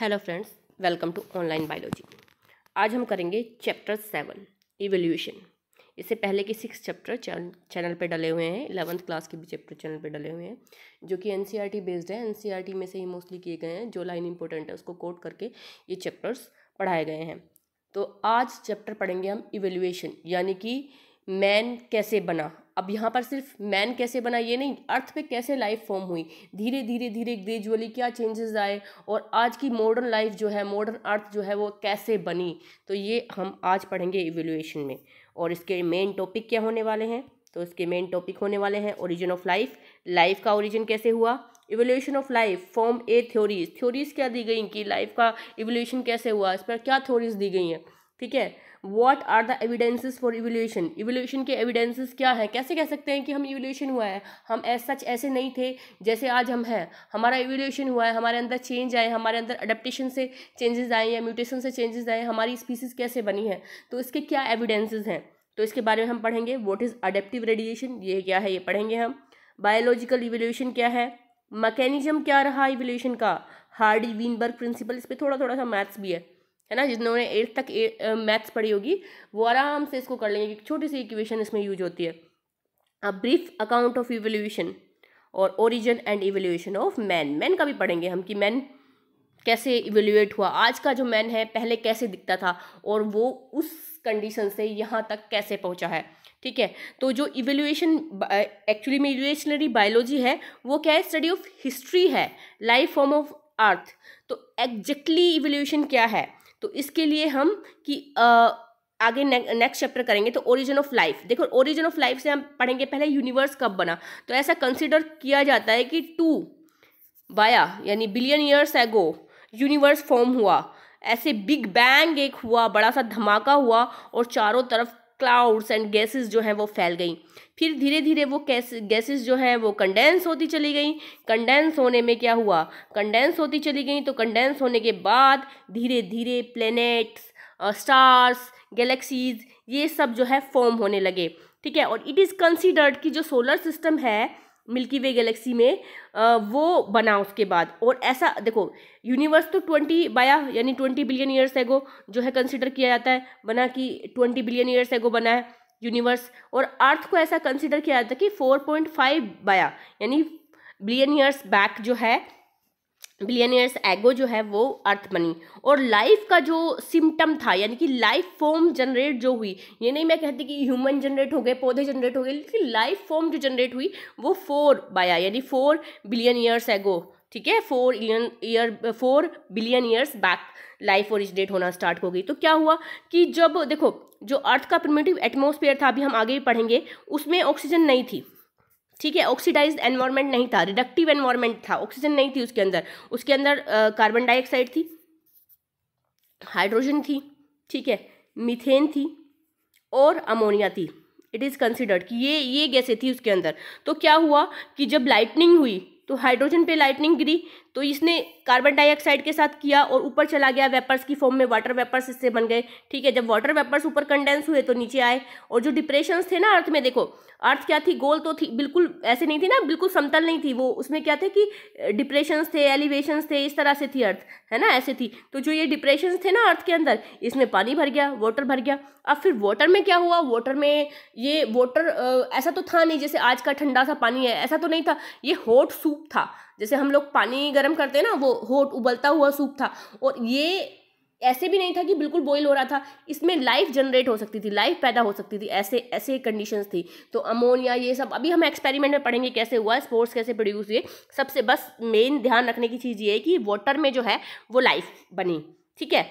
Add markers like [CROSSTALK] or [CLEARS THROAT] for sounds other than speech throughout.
hello friends welcome to online biology आज हम करेंगे चैप्टर सेवन इवोल्यूशन इससे पहले के सिक्स चैप्टर चैनल पे डले हुए हैं इलेवंथ क्लास के भी चैप्टर चैनल पे डले हुए हैं जो कि एनसीईआरटी बेस्ड e है एनसीईआरटी e में से ही मोस्टली किए गए हैं जो लाइन इंपॉर्टेंट है उसको कोट करके ये चैप्टर्स पढ़ाए गए हैं तो आज चैप्टर पढ़ेंगे हम इवेल्यूएशन यानी कि मैन कैसे बना अब यहाँ पर सिर्फ मैन कैसे बना ये नहीं अर्थ पे कैसे लाइफ फॉर्म हुई धीरे धीरे धीरे ग्रेजुअली क्या चेंजेस आए और आज की मॉडर्न लाइफ जो है मॉडर्न अर्थ जो है वो कैसे बनी तो ये हम आज पढ़ेंगे इवेल्यूएशन में और इसके मेन टॉपिक क्या होने वाले हैं तो इसके मेन टॉपिक होने वाले हैं ओरिजिन ऑफ लाइफ लाइफ का ओरिजिन कैसे हुआ evolution of life form a theories theories क्या दी गई कि लाइफ का इवोल्यूशन कैसे हुआ इस पर क्या थ्योरीज दी गई हैं ठीक है what are the evidences for evolution evolution के एविडेंसेस क्या हैं कैसे कह सकते हैं कि हम इवोल्यूशन हुआ है हम एज सच ऐसे नहीं थे जैसे आज हम हैं हमारा इवोल्यूशन हुआ है हमारे अंदर चेंज आए हमारे अंदर अडेप्टशन से चेंजेस आए या म्यूटेशन से चेंजेस आए हमारी स्पीसीज कैसे बनी है तो इसके क्या एविडेंसेज हैं तो इसके बारे में हम पढ़ेंगे वॉट इज़ अडेप्टिव रेडिएशन ये क्या है ये पढ़ेंगे हम बायोलॉजिकल इवोल्यूशन क्या है मैकेनिज्म क्या रहा इवोल्यूशन का हार्डी वीनबर्ग प्रिंसिपल इस पर थोड़ा थोड़ा सा मैथ्स भी है है ना जिन्होंने एट्थ तक ए, मैथ्स पढ़ी होगी वो आराम से इसको कर लेंगे क्योंकि छोटी सी इक्वेशन इसमें यूज होती है a brief account of evolution और origin and evolution of man man का भी पढ़ेंगे हम कि मैन कैसे इवेल्यूएट हुआ आज का जो मैन है पहले कैसे दिखता था और वो उस कंडीशन से यहाँ तक कैसे पहुँचा है ठीक है तो जो इवेल्यूएशन एक्चुअली में इवेल्यूशनरी बायोलॉजी है वो क्या है स्टडी ऑफ हिस्ट्री है लाइफ फॉर्म ऑफ अर्थ तो एग्जैक्टली इवेल्यूशन क्या है तो इसके लिए हम कि आ, आगे नेक्स्ट चैप्टर करेंगे तो ओरिजिन ऑफ लाइफ देखो ओरिजिन ऑफ लाइफ से हम पढ़ेंगे पहले यूनिवर्स कब बना तो ऐसा कंसिडर किया जाता है कि टू वाया यानी billion years ago universe form हुआ ऐसे बिग बैंग एक हुआ बड़ा सा धमाका हुआ और चारों तरफ क्लाउड्स एंड गैसेस जो हैं वो फैल गई फिर धीरे धीरे वो गैसेस जो हैं वो कंडेंस होती चली गई कंडेंस होने में क्या हुआ कंडेंस होती चली गई तो कंडेंस होने के बाद धीरे धीरे प्लैनेट्स स्टार्स गैलेक्सीज ये सब जो है फॉर्म होने लगे ठीक है और इट इज़ कंसिडर्ड कि जो सोलर सिस्टम है मिल्की वे गैलेक्सी में वो बना उसके बाद और ऐसा देखो यूनिवर्स तो ट्वेंटी बाया यानी ट्वेंटी बिलियन ईयर्स एगो जो है कंसिडर किया जाता है बना कि ट्वेंटी बिलियन ईयर्स एगो बना है यूनिवर्स और अर्थ को ऐसा कंसिडर किया जाता है कि फोर पॉइंट फाइव बाया यानी बिलियन ईयर्स बैक जो है बिलियनियर्स एगो जो है वो अर्थ बनी और लाइफ का जो सिम्टम था यानी कि लाइफ फॉर्म जनरेट जो हुई ये नहीं मैं कहती कि ह्यूमन जनरेट हो गए पौधे जनरेट हो गए लेकिन लाइफ फॉर्म जो जनरेट हुई वो फोर बाया यानी फोर बिलियन ईयर्स एगो ठीक है four year four billion years back life originate होना स्टार्ट हो गई तो क्या हुआ कि जब देखो जो अर्थ का प्रमेटिव एटमोसफेयर था अभी हम आगे भी पढ़ेंगे उसमें ऑक्सीजन नहीं थी ठीक है ऑक्सीडाइज्ड एनवायरनमेंट नहीं था रिडक्टिव एनवायरनमेंट था ऑक्सीजन नहीं थी उसके अंदर उसके अंदर कार्बन डाइऑक्साइड थी हाइड्रोजन थी ठीक है मीथेन थी और अमोनिया थी इट इज़ कंसिडर्ड कि ये ये गैसें थी उसके अंदर तो क्या हुआ कि जब लाइटनिंग हुई तो हाइड्रोजन पे लाइटनिंग गिरी तो इसने कार्बन डाइऑक्साइड के साथ किया और ऊपर चला गया वेपर्स की फॉर्म में वाटर वेपर्स इससे बन गए ठीक है जब वाटर वेपर्स ऊपर कंडेंस हुए तो नीचे आए और जो डिप्रेशन थे ना अर्थ में देखो अर्थ क्या थी गोल तो थी बिल्कुल ऐसे नहीं थी ना बिल्कुल समतल नहीं थी वो उसमें क्या थे कि डिप्रेशन थे एलिवेशन थे इस तरह से थी अर्थ है ना ऐसे थी तो जो ये डिप्रेशन थे ना अर्थ के अंदर इसमें पानी भर गया वाटर भर गया अब फिर वाटर में क्या हुआ वाटर में ये वाटर ऐसा तो था नहीं जैसे आज का ठंडा सा पानी है ऐसा तो नहीं था ये हॉट सूप था जैसे हम लोग पानी गर्म करते हैं ना वो होट उबलता हुआ सूप था और ये ऐसे भी नहीं था कि बिल्कुल बॉयल हो रहा था इसमें लाइफ जनरेट हो सकती थी लाइफ पैदा हो सकती थी ऐसे ऐसे कंडीशंस थी तो अमोनिया ये सब अभी हम एक्सपेरिमेंट में पढ़ेंगे कैसे हुआ स्पोर्ट्स कैसे प्रोड्यूस हुए सबसे बस मेन ध्यान रखने की चीज़ ये है कि वाटर में जो है वो लाइफ बनी ठीक है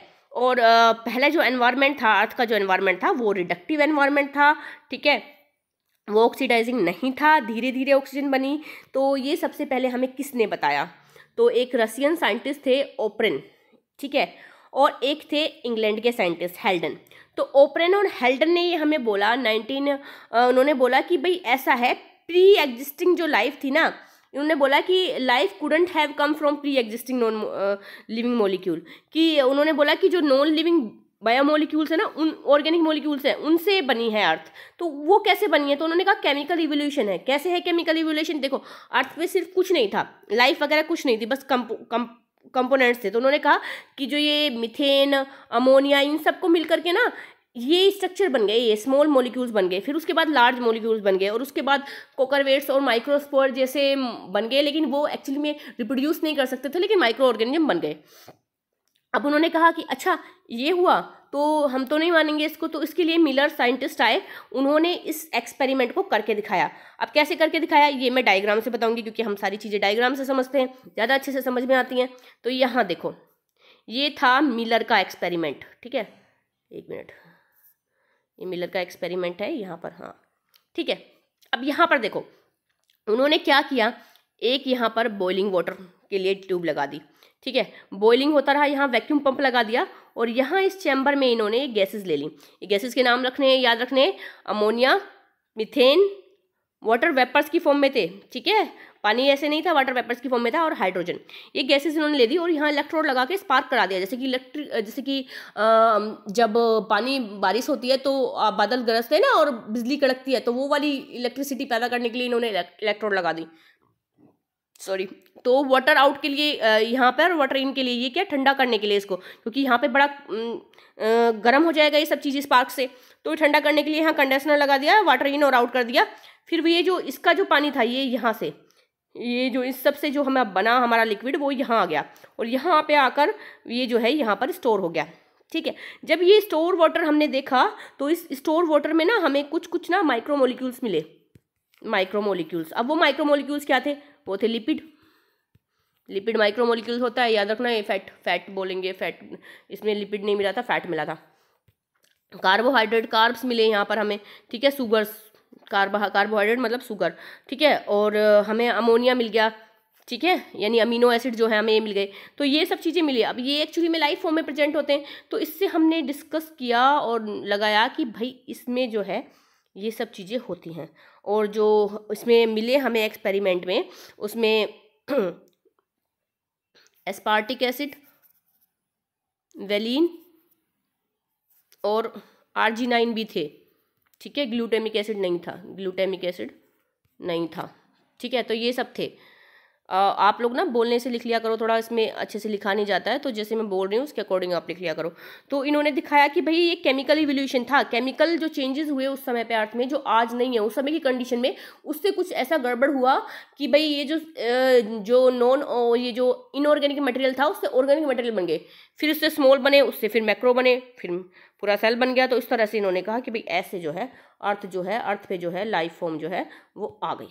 और पहले जो एनवायरनमेंट था अर्थ का जो एनवायरनमेंट था वो रिडक्टिव एनवायरनमेंट था ठीक है वो ऑक्सीडाइजिंग नहीं था धीरे धीरे ऑक्सीजन बनी तो ये सबसे पहले हमें किसने बताया तो एक रसियन साइंटिस्ट थे ओपरेन ठीक है और एक थे इंग्लैंड के साइंटिस्ट हेल्डन तो ओपरेन और हेल्डन ने ये हमें बोला नाइनटीन उन्होंने बोला कि भाई ऐसा है प्री एग्जिस्टिंग जो लाइफ थी ना उन्होंने बोला कि life couldn't have come from pre existing non living molecule कि उन्होंने बोला कि जो नॉन लिविंग बायोमोलिक्यूल्स मोलिक्यूल्स है ना उन ऑर्गेनिक मोलिक्यूल्स हैं उनसे बनी है अर्थ तो वो कैसे बनी है तो उन्होंने कहा केमिकल रिवोल्यूशन है कैसे है केमिकल रिवोल्यूशन देखो अर्थ पे सिर्फ कुछ नहीं था लाइफ वगैरह कुछ नहीं थी बस कंपो कम कंपोनेंट्स थे तो उन्होंने कहा कि जो ये मिथेन अमोनिया इन सबको मिल करके ना ये स्ट्रक्चर बन गए ये स्मॉल मोलिक्यूल्स बन गए फिर उसके बाद लार्ज मोलिक्यूल्स बन गए और उसके बाद कोकरवेट्स और माइक्रोस्पोर जैसे बन गए लेकिन वो एक्चुअली में रिप्रोड्यूस नहीं कर सकते थे लेकिन माइक्रो ऑर्गेनिज्म बन गए अब उन्होंने कहा कि अच्छा ये हुआ तो हम तो नहीं मानेंगे इसको तो इसके लिए मिलर साइंटिस्ट आए उन्होंने इस एक्सपेरिमेंट को करके दिखाया अब कैसे करके दिखाया ये मैं डायग्राम से बताऊंगी क्योंकि हम सारी चीज़ें डायग्राम से समझते हैं ज़्यादा अच्छे से समझ में आती हैं तो यहाँ देखो ये था मिलर का एक्सपेरिमेंट ठीक है एक मिनट ये मिलर का एक्सपेरिमेंट है यहाँ पर हाँ ठीक है अब यहाँ पर देखो उन्होंने क्या किया एक यहाँ पर बॉइलिंग वाटर के लिए ट्यूब लगा दी ठीक है बॉइलिंग होता रहा यहाँ वैक्यूम पंप लगा दिया और यहाँ इस चैम्बर में इन्होंने गैसेस गैसेज ले ली ये गैसेज के नाम रखने याद रखने अमोनिया मिथेन वाटर वेपर्स की फॉर्म में थे ठीक है पानी ऐसे नहीं था वाटर वेपर्स की फॉर्म में था और हाइड्रोजन ये गैसेस इन्होंने ले दी और यहाँ इलेक्ट्रोड लगा के स्पार्क करा दिया जैसे कि इलेक्ट्रिक जैसे कि जब पानी बारिश होती है तो बादल गरजते हैं ना और बिजली कड़कती है तो वो वाली इलेक्ट्रिसिटी पैदा करने के लिए इन्होंने इलेक्ट्रोड लगा दी सॉरी तो वाटर आउट के लिए यहाँ पर वाटर इन के लिए ये क्या ठंडा करने के लिए इसको क्योंकि यहाँ पे बड़ा गर्म हो जाएगा ये सब चीज़ इस पार्क से तो ठंडा करने के लिए यहाँ कंडेसनर लगा दिया वाटर इन और आउट कर दिया फिर भी ये जो इसका जो पानी था ये यहाँ से ये जो इस सब से जो हमें बना हमारा लिक्विड वो यहाँ आ गया और यहाँ पर आकर ये जो है यहाँ पर स्टोर हो गया ठीक है जब ये स्टोर वाटर हमने देखा तो इस स्टोर वाटर में ना हमें कुछ कुछ ना माइक्रोमोलिक्यूल्स मिले माइक्रोमोलिक्यूल्स अब वो माइक्रोमोलिक्यूल्स क्या थे वो थे लिपिड लिपिड माइक्रोमोलिक्यूल होता है याद रखना ये फैट फैट बोलेंगे फैट इसमें लिपिड नहीं मिला था फैट मिला था कार्बोहाइड्रेट कार्ब्स मिले यहाँ पर हमें ठीक है सुगर्स कार्बो कार्बोहाइड्रेट मतलब सुगर ठीक है और हमें अमोनिया मिल गया ठीक है यानी अमीनो एसिड जो है हमें ये मिल गए तो ये सब चीज़ें मिली अब ये एक्चुअली में लाइफ फॉर्म में प्रेजेंट होते हैं तो इससे हमने डिस्कस किया और लगाया कि भाई इसमें जो है ये सब चीज़ें होती हैं और जो इसमें मिले हमें एक्सपेरिमेंट में उसमें एस्पार्टिक एसिड वेलिन और आर्जिनाइन भी थे ठीक है ग्लूटेमिक एसिड नहीं था ग्लूटेमिक एसिड नहीं था ठीक है तो ये सब थे आप लोग ना बोलने से लिख लिया करो थोड़ा इसमें अच्छे से लिखा नहीं जाता है तो जैसे मैं बोल रही हूँ उसके अकॉर्डिंग आप लिख लिया करो तो इन्होंने दिखाया कि भाई ये केमिकल इवोल्यूशन था केमिकल जो चेंजेस हुए उस समय पे अर्थ में जो आज नहीं है उस समय की कंडीशन में उससे कुछ ऐसा गड़बड़ हुआ कि भाई ये जो जो नॉन ये जो इनऑर्गेनिक मटेरियल था उससे ऑर्गेनिक मटेरियल बन गए फिर उससे स्मॉल बने उससे फिर मैक्रो बने फिर पूरा सेल बन गया तो इस तरह से इन्होंने कहा कि भाई ऐसे जो है अर्थ जो है अर्थ पे जो है लाइफ फॉर्म जो है वो आ गई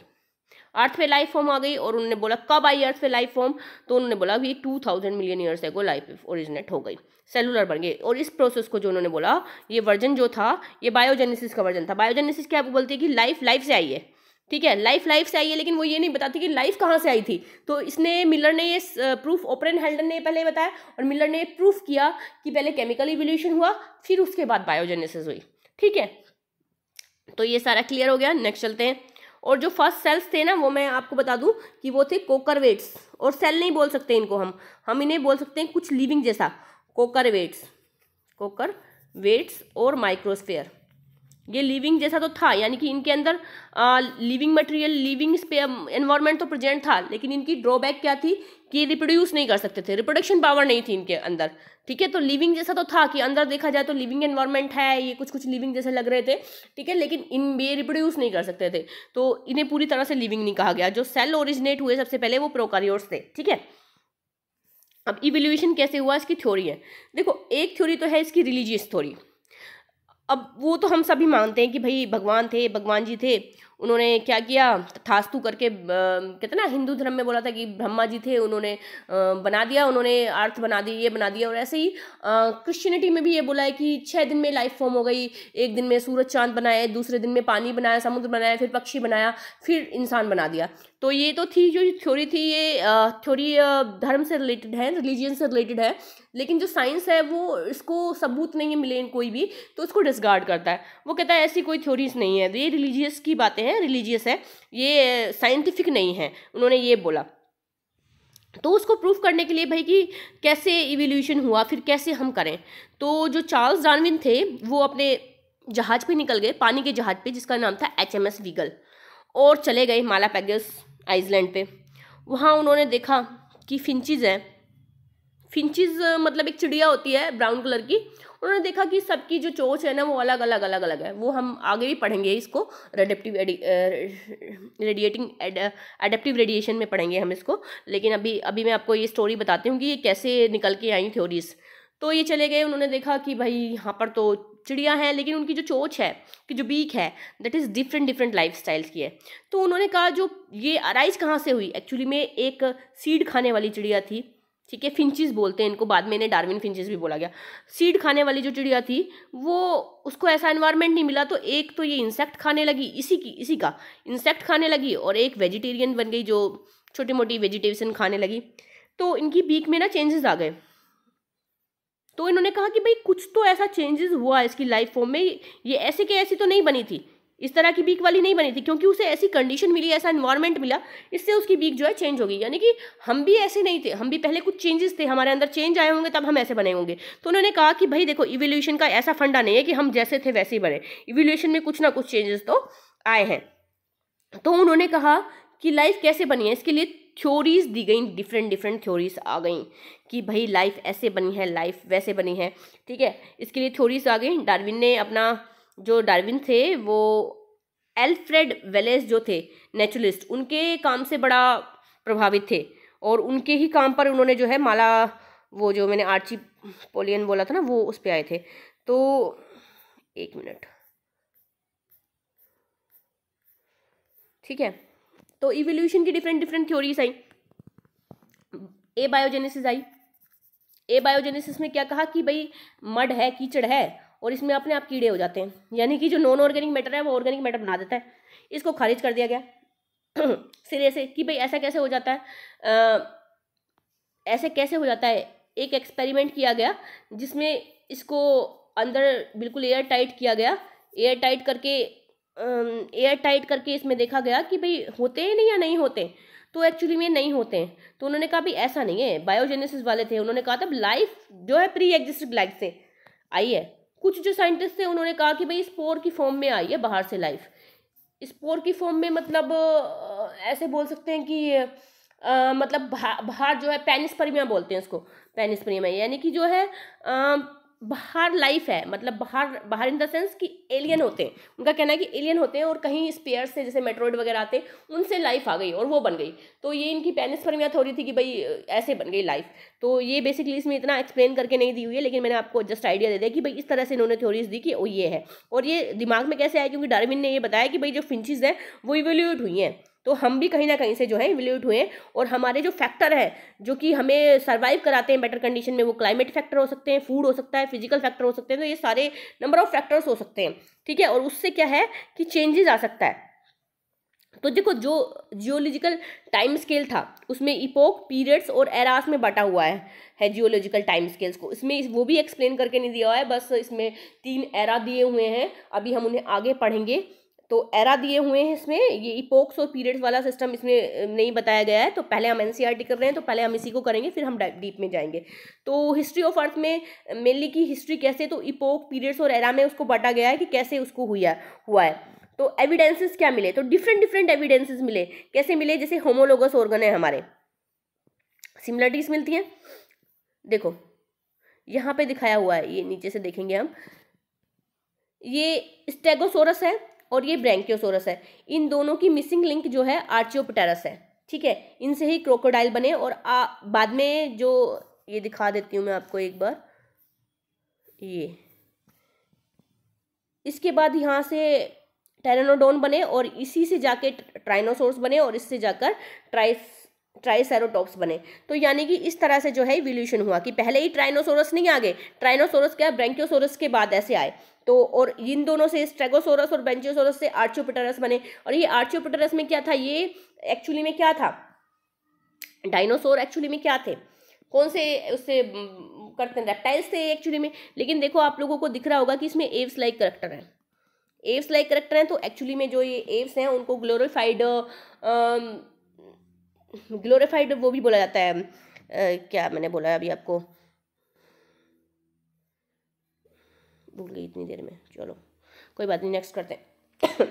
अर्थ पे लाइफ फॉर्म आ गई और उन्होंने बोला कब आई अर्थ पे लाइफ फॉर्म तो उन्होंने बोला ये टू थाउजेंड मिलियन ईयर्स है एगो लाइफ ओरिजिनेट हो गई सेलुलर बन गए और इस प्रोसेस को जो उन्होंने बोला ये वर्जन जो था ये बायोजेनेसिस का वर्जन था बायोजेनेसिस क्या आपको बोलती है कि लाइफ लाइफ से आई है ठीक है लाइफ लाइफ से आई है लेकिन वो ये नहीं बताती कि लाइफ कहाँ से आई थी तो इसने मिलर ने ये प्रूफ ओपरन हेल्डन ने पहले बताया और मिलर ने प्रूफ किया कि पहले केमिकल इवोल्यूशन हुआ फिर उसके बाद बायोजेनेसिस हुई ठीक है तो ये सारा क्लियर हो गया नेक्स्ट चलते हैं और जो फर्स्ट सेल्स थे ना वो मैं आपको बता दूं कि वो थे कोकरवेट्स और सेल नहीं बोल सकते इनको हम हम इन्हें बोल सकते हैं कुछ लिविंग जैसा कोकरवेट्स कोकर वेट्स और माइक्रोस्फेयर ये लिविंग जैसा तो था यानी कि इनके अंदर आ, लिविंग मटेरियल लिविंग एनवायरनमेंट तो प्रेजेंट था लेकिन इनकी ड्रॉबैक क्या थी कि रिप्रोड्यूस नहीं कर सकते थे रिप्रोडक्शन पावर नहीं थी इनके अंदर ठीक है तो लिविंग जैसा तो था कि अंदर देखा जाए तो लिविंग एनवायरनमेंट है ये कुछ कुछ लिविंग जैसे लग रहे थे ठीक है लेकिन इन ये रिप्रोड्यूस नहीं कर सकते थे तो इन्हें पूरी तरह से लिविंग नहीं कहा गया जो सेल ओरिजिनेट हुए सबसे पहले वो प्रोकारियोट्स थे ठीक है अब इवेल्यूशन कैसे हुआ इसकी थ्योरी है देखो एक थ्योरी तो है इसकी रिलीजियस थ्योरी अब वो तो हम सभी मानते हैं कि भाई भगवान थे भगवान जी थे उन्होंने क्या किया थास्तु करके कहते ना हिंदू धर्म में बोला था कि ब्रह्मा जी थे उन्होंने बना दिया उन्होंने अर्थ बना दी ये बना दिया और ऐसे ही क्रिश्चियनिटी में भी ये बोला है कि छः दिन में लाइफ फॉर्म हो गई एक दिन में सूरज चांद बनाए दूसरे दिन में पानी बनाया समुद्र बनाया फिर पक्षी बनाया फिर इंसान बना दिया तो ये तो थी जो थ्योरी थी ये थ्योरी धर्म से रिलेटेड है रिलीजियन से रिलेटेड है लेकिन जो साइंस है वो इसको सबूत नहीं मिले कोई भी तो उसको डिसगार्ड करता है वो कहता है ऐसी कोई थ्योरीज नहीं है तो ये रिलीजियस की बातें हैं है रिलीजियस है ये साइंटिफिक नहीं है उन्होंने ये बोला तो उसको प्रूफ करने के लिए भाई कि कैसे इवोल्यूशन हुआ फिर कैसे हम करें तो जो चार्ल्स डार्विन थे वो अपने जहाज़ पे निकल गए पानी के जहाज़ पे जिसका नाम था एच एम एस वीगल और चले गए माला पैगस आइसलैंड पे वहाँ उन्होंने देखा कि फिंचिज़ हैं फिंचिज़ मतलब एक चिड़िया होती है ब्राउन कलर की उन्होंने देखा कि सबकी जो चोच है ना वो अलग अलग अलग अलग है वो हम आगे भी पढ़ेंगे इसको रेडेप्टिव रेडिएटिंग एडेप्टिव रेडिएशन में पढ़ेंगे हम इसको लेकिन अभी अभी मैं आपको ये स्टोरी बताती हूँ कि ये कैसे निकल के आई थ्योरीज़ तो ये चले गए उन्होंने देखा कि भाई यहाँ पर तो चिड़िया हैं लेकिन उनकी जो चोच है कि जो बीक है that is different different lifestyles की है तो उन्होंने कहा जो ये अराइज कहाँ से हुई एक्चुअली में एक सीड खाने वाली चिड़िया थी ठीक है फिंचिस बोलते हैं इनको बाद में इन्हें डार्विन फिंचिस भी बोला गया सीड खाने वाली जो चिड़िया थी वो उसको ऐसा एनवायरनमेंट नहीं मिला तो एक तो ये इंसेक्ट खाने लगी इसी की इसी का इंसेक्ट खाने लगी और एक वेजिटेरियन बन गई जो छोटी मोटी वेजिटेशन खाने लगी तो इनकी बीक में ना चेंजेस आ गए तो इन्होंने कहा कि भाई कुछ तो ऐसा चेंजेस हुआ इसकी लाइफ फॉर्म में ये ऐसे के ऐसी तो नहीं बनी थी इस तरह की बीक वाली नहीं बनी थी क्योंकि उसे ऐसी कंडीशन मिली ऐसा इन्वायरमेंट मिला इससे उसकी बीक जो है चेंज हो गई यानी कि हम भी ऐसे नहीं थे हम भी पहले कुछ चेंजेस थे हमारे अंदर चेंज आए होंगे तब हम ऐसे बने होंगे तो उन्होंने कहा कि भाई देखो इवोल्यूशन का ऐसा फंडा नहीं है कि हम जैसे थे वैसे ही बने इवोल्यूशन में कुछ ना कुछ चेंजेस तो आए हैं तो उन्होंने कहा कि लाइफ कैसे बनी है इसके लिए थ्योरीज दी गई डिफरेंट डिफरेंट थ्योरीज आ गई कि भाई लाइफ ऐसे बनी है लाइफ वैसे बनी है ठीक है इसके लिए थ्योरीज आ गई डार्विन ने अपना जो डार्विन थे वो एल्फ्रेड वेलेस जो थे नेचुरलिस्ट उनके काम से बड़ा प्रभावित थे और उनके ही काम पर उन्होंने जो है माला वो जो मैंने आर्ची पोलियन बोला था ना वो उस पर आए थे तो एक मिनट ठीक है तो इवोल्यूशन की different different theories abiogenesis abiogenesis में क्या कहा कि भाई मड है कीचड़ है और इसमें अपने आप कीड़े हो जाते हैं यानी कि जो नॉन ऑर्गेनिक मैटर है वो ऑर्गेनिक मैटर बना देता है इसको खारिज कर दिया गया [CLEARS THROAT] सिरे से कि भाई ऐसा कैसे हो जाता है आ, ऐसे कैसे हो जाता है एक एक्सपेरिमेंट किया गया जिसमें इसको अंदर बिल्कुल एयर टाइट किया गया एयर टाइट करके एयर टाइट करके इसमें देखा गया कि भाई होते हैं नहीं या नहीं होते तो एक्चुअली में नहीं होते हैं तो उन्होंने कहा भाई ऐसा नहीं है बायोजेनेसिस वाले थे उन्होंने कहा था लाइफ जो है प्री एग्जिस्ट लाइफ से आई है कुछ जो साइंटिस्ट थे उन्होंने कहा कि भाई स्पोर की फॉर्म में आई है बाहर से लाइफ स्पोर की फॉर्म में मतलब ऐसे बोल सकते हैं कि आ, मतलब बाहर जो है पेनिस परिमिया बोलते हैं इसको पेनिस परिमिया यानी कि जो है आ, बाहर लाइफ है मतलब बाहर बाहर इन द सेंस कि एलियन होते हैं उनका कहना है कि एलियन होते हैं और कहीं स्पेयर से जैसे मेट्रोइड वगैरह आते हैं उनसे लाइफ आ गई और वो बन गई तो ये इनकी पेनिस्पर्मिया थोड़ी थी कि भाई ऐसे बन गई लाइफ तो ये बेसिकली इसमें इतना एक्सप्लेन करके नहीं दी हुई है लेकिन मैंने आपको जस्ट आइडिया दे दिया कि भाई इस तरह से इन्होंने थ्योरीज दी कि वो ये है और ये दिमाग में कैसे आया क्योंकि डारविन ने ये बताया कि भाई जो फिंचज़ हैं वो इवेल्यूट हुई हैं तो हम भी कहीं ना कहीं से जो है इवोल्यूट हुए और हमारे जो फैक्टर है जो कि हमें सर्वाइव कराते हैं बेटर कंडीशन में वो क्लाइमेट फैक्टर हो सकते हैं फूड हो सकता है फिजिकल फैक्टर हो सकते हैं तो ये सारे नंबर ऑफ फैक्टर्स हो सकते हैं ठीक है और उससे क्या है कि चेंजेस आ सकता है तो देखो जो जियोलॉजिकल टाइम स्केल था उसमें इपोक पीरियड्स और एरास में बांटा हुआ है है जियोलॉजिकल टाइम स्केल्स को इसमें इस वो भी एक्सप्लेन करके नहीं दिया हुआ है बस इसमें तीन एरा दिए हुए हैं अभी हम उन्हें आगे पढ़ेंगे तो एरा दिए हुए हैं इसमें ये इपोक्स और पीरियड्स वाला सिस्टम इसमें नहीं बताया गया है तो पहले हम एनसीईआरटी e कर रहे हैं तो पहले हम इसी को करेंगे फिर हम डीप में जाएंगे तो हिस्ट्री ऑफ अर्थ में मेनली की हिस्ट्री कैसे तो इपोक पीरियड्स और एरा में उसको बांटा गया है कि कैसे उसको हुआ हुआ है तो एविडेंसेस क्या मिले तो डिफरेंट डिफरेंट एविडेंसेस मिले कैसे मिले जैसे होमोलोगस ऑर्गन है हमारे सिमिलरिटीज मिलती हैं देखो यहाँ पे दिखाया हुआ है ये नीचे से देखेंगे हम ये स्टेगोसोरस है और ये ब्रैंक्योसोरस है इन दोनों की मिसिंग लिंक जो है आर्चियोपटेरस है ठीक है इनसे ही क्रोकोडाइल बने और आ, बाद में जो ये दिखा देती हूँ मैं आपको एक बार ये इसके बाद यहाँ से टेरानोडोन बने और इसी से जाके ट्राइनोसोर्स बने और इससे जाकर ट्राइस ट्राइसेरोटॉप्स बने तो यानी कि इस तरह से जो है इवोल्यूशन हुआ कि पहले ही ट्राइनोसोरस नहीं आ गए ट्राइनोसोरस क्या ब्रैंक्योसोरस के बाद ऐसे आए तो और इन दोनों से स्ट्रेगोसोरस और बेंचोसोरस से आर्चियोपिटरस बने और ये आर्चियोपिटरस में क्या था ये एक्चुअली में क्या था डायनासोर एक्चुअली में क्या थे कौन से उससे करते हैं रेप्टाइल्स थे एक्चुअली में लेकिन देखो आप लोगों को दिख रहा होगा कि इसमें एव्स लाइक करेक्टर है एव्स लाइक करेक्टर हैं तो एक्चुअली में जो ये एव्स हैं उनको ग्लोरीफाइड ग्लोरीफाइड um, वो भी बोला जाता है आ, क्या मैंने बोला अभी आपको भूल गई इतनी देर में चलो कोई बात नहीं नेक्स्ट करते हैं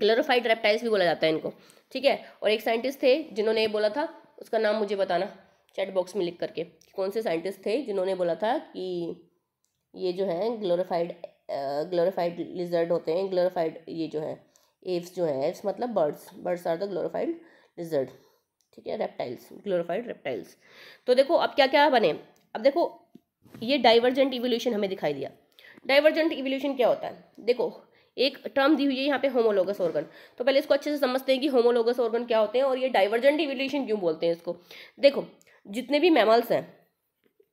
ग्लोरोफाइड [COUGHS] रेप्टाइल्स भी बोला जाता है इनको ठीक है और एक साइंटिस्ट थे जिन्होंने ये बोला था उसका नाम मुझे बताना चैट बॉक्स में लिख करके कौन से साइंटिस्ट थे जिन्होंने बोला था कि ये जो है ग्लोरोफाइड ग्लोरोफाइड लिजर्ड होते हैं ग्लोरोफाइड ये जो है एव्स जो है एव्स मतलब birds birds are the glorified lizard ठीक है रेप्टाइल्स ग्लोरोफाइड रेप्टाइल्स तो देखो अब क्या क्या बने अब देखो ये डाइवर्जेंट इवोल्यूशन हमें दिखाई दिया डाइवर्जेंट इवोल्यूशन क्या होता है देखो एक टर्म दी हुई है यहाँ पे होमोलोगस ऑर्गन तो पहले इसको अच्छे से समझते हैं कि होमोलोगस ऑर्गन क्या होते हैं और ये डाइवर्जेंट इवोल्यूशन क्यों बोलते हैं इसको देखो जितने भी मैमल्स हैं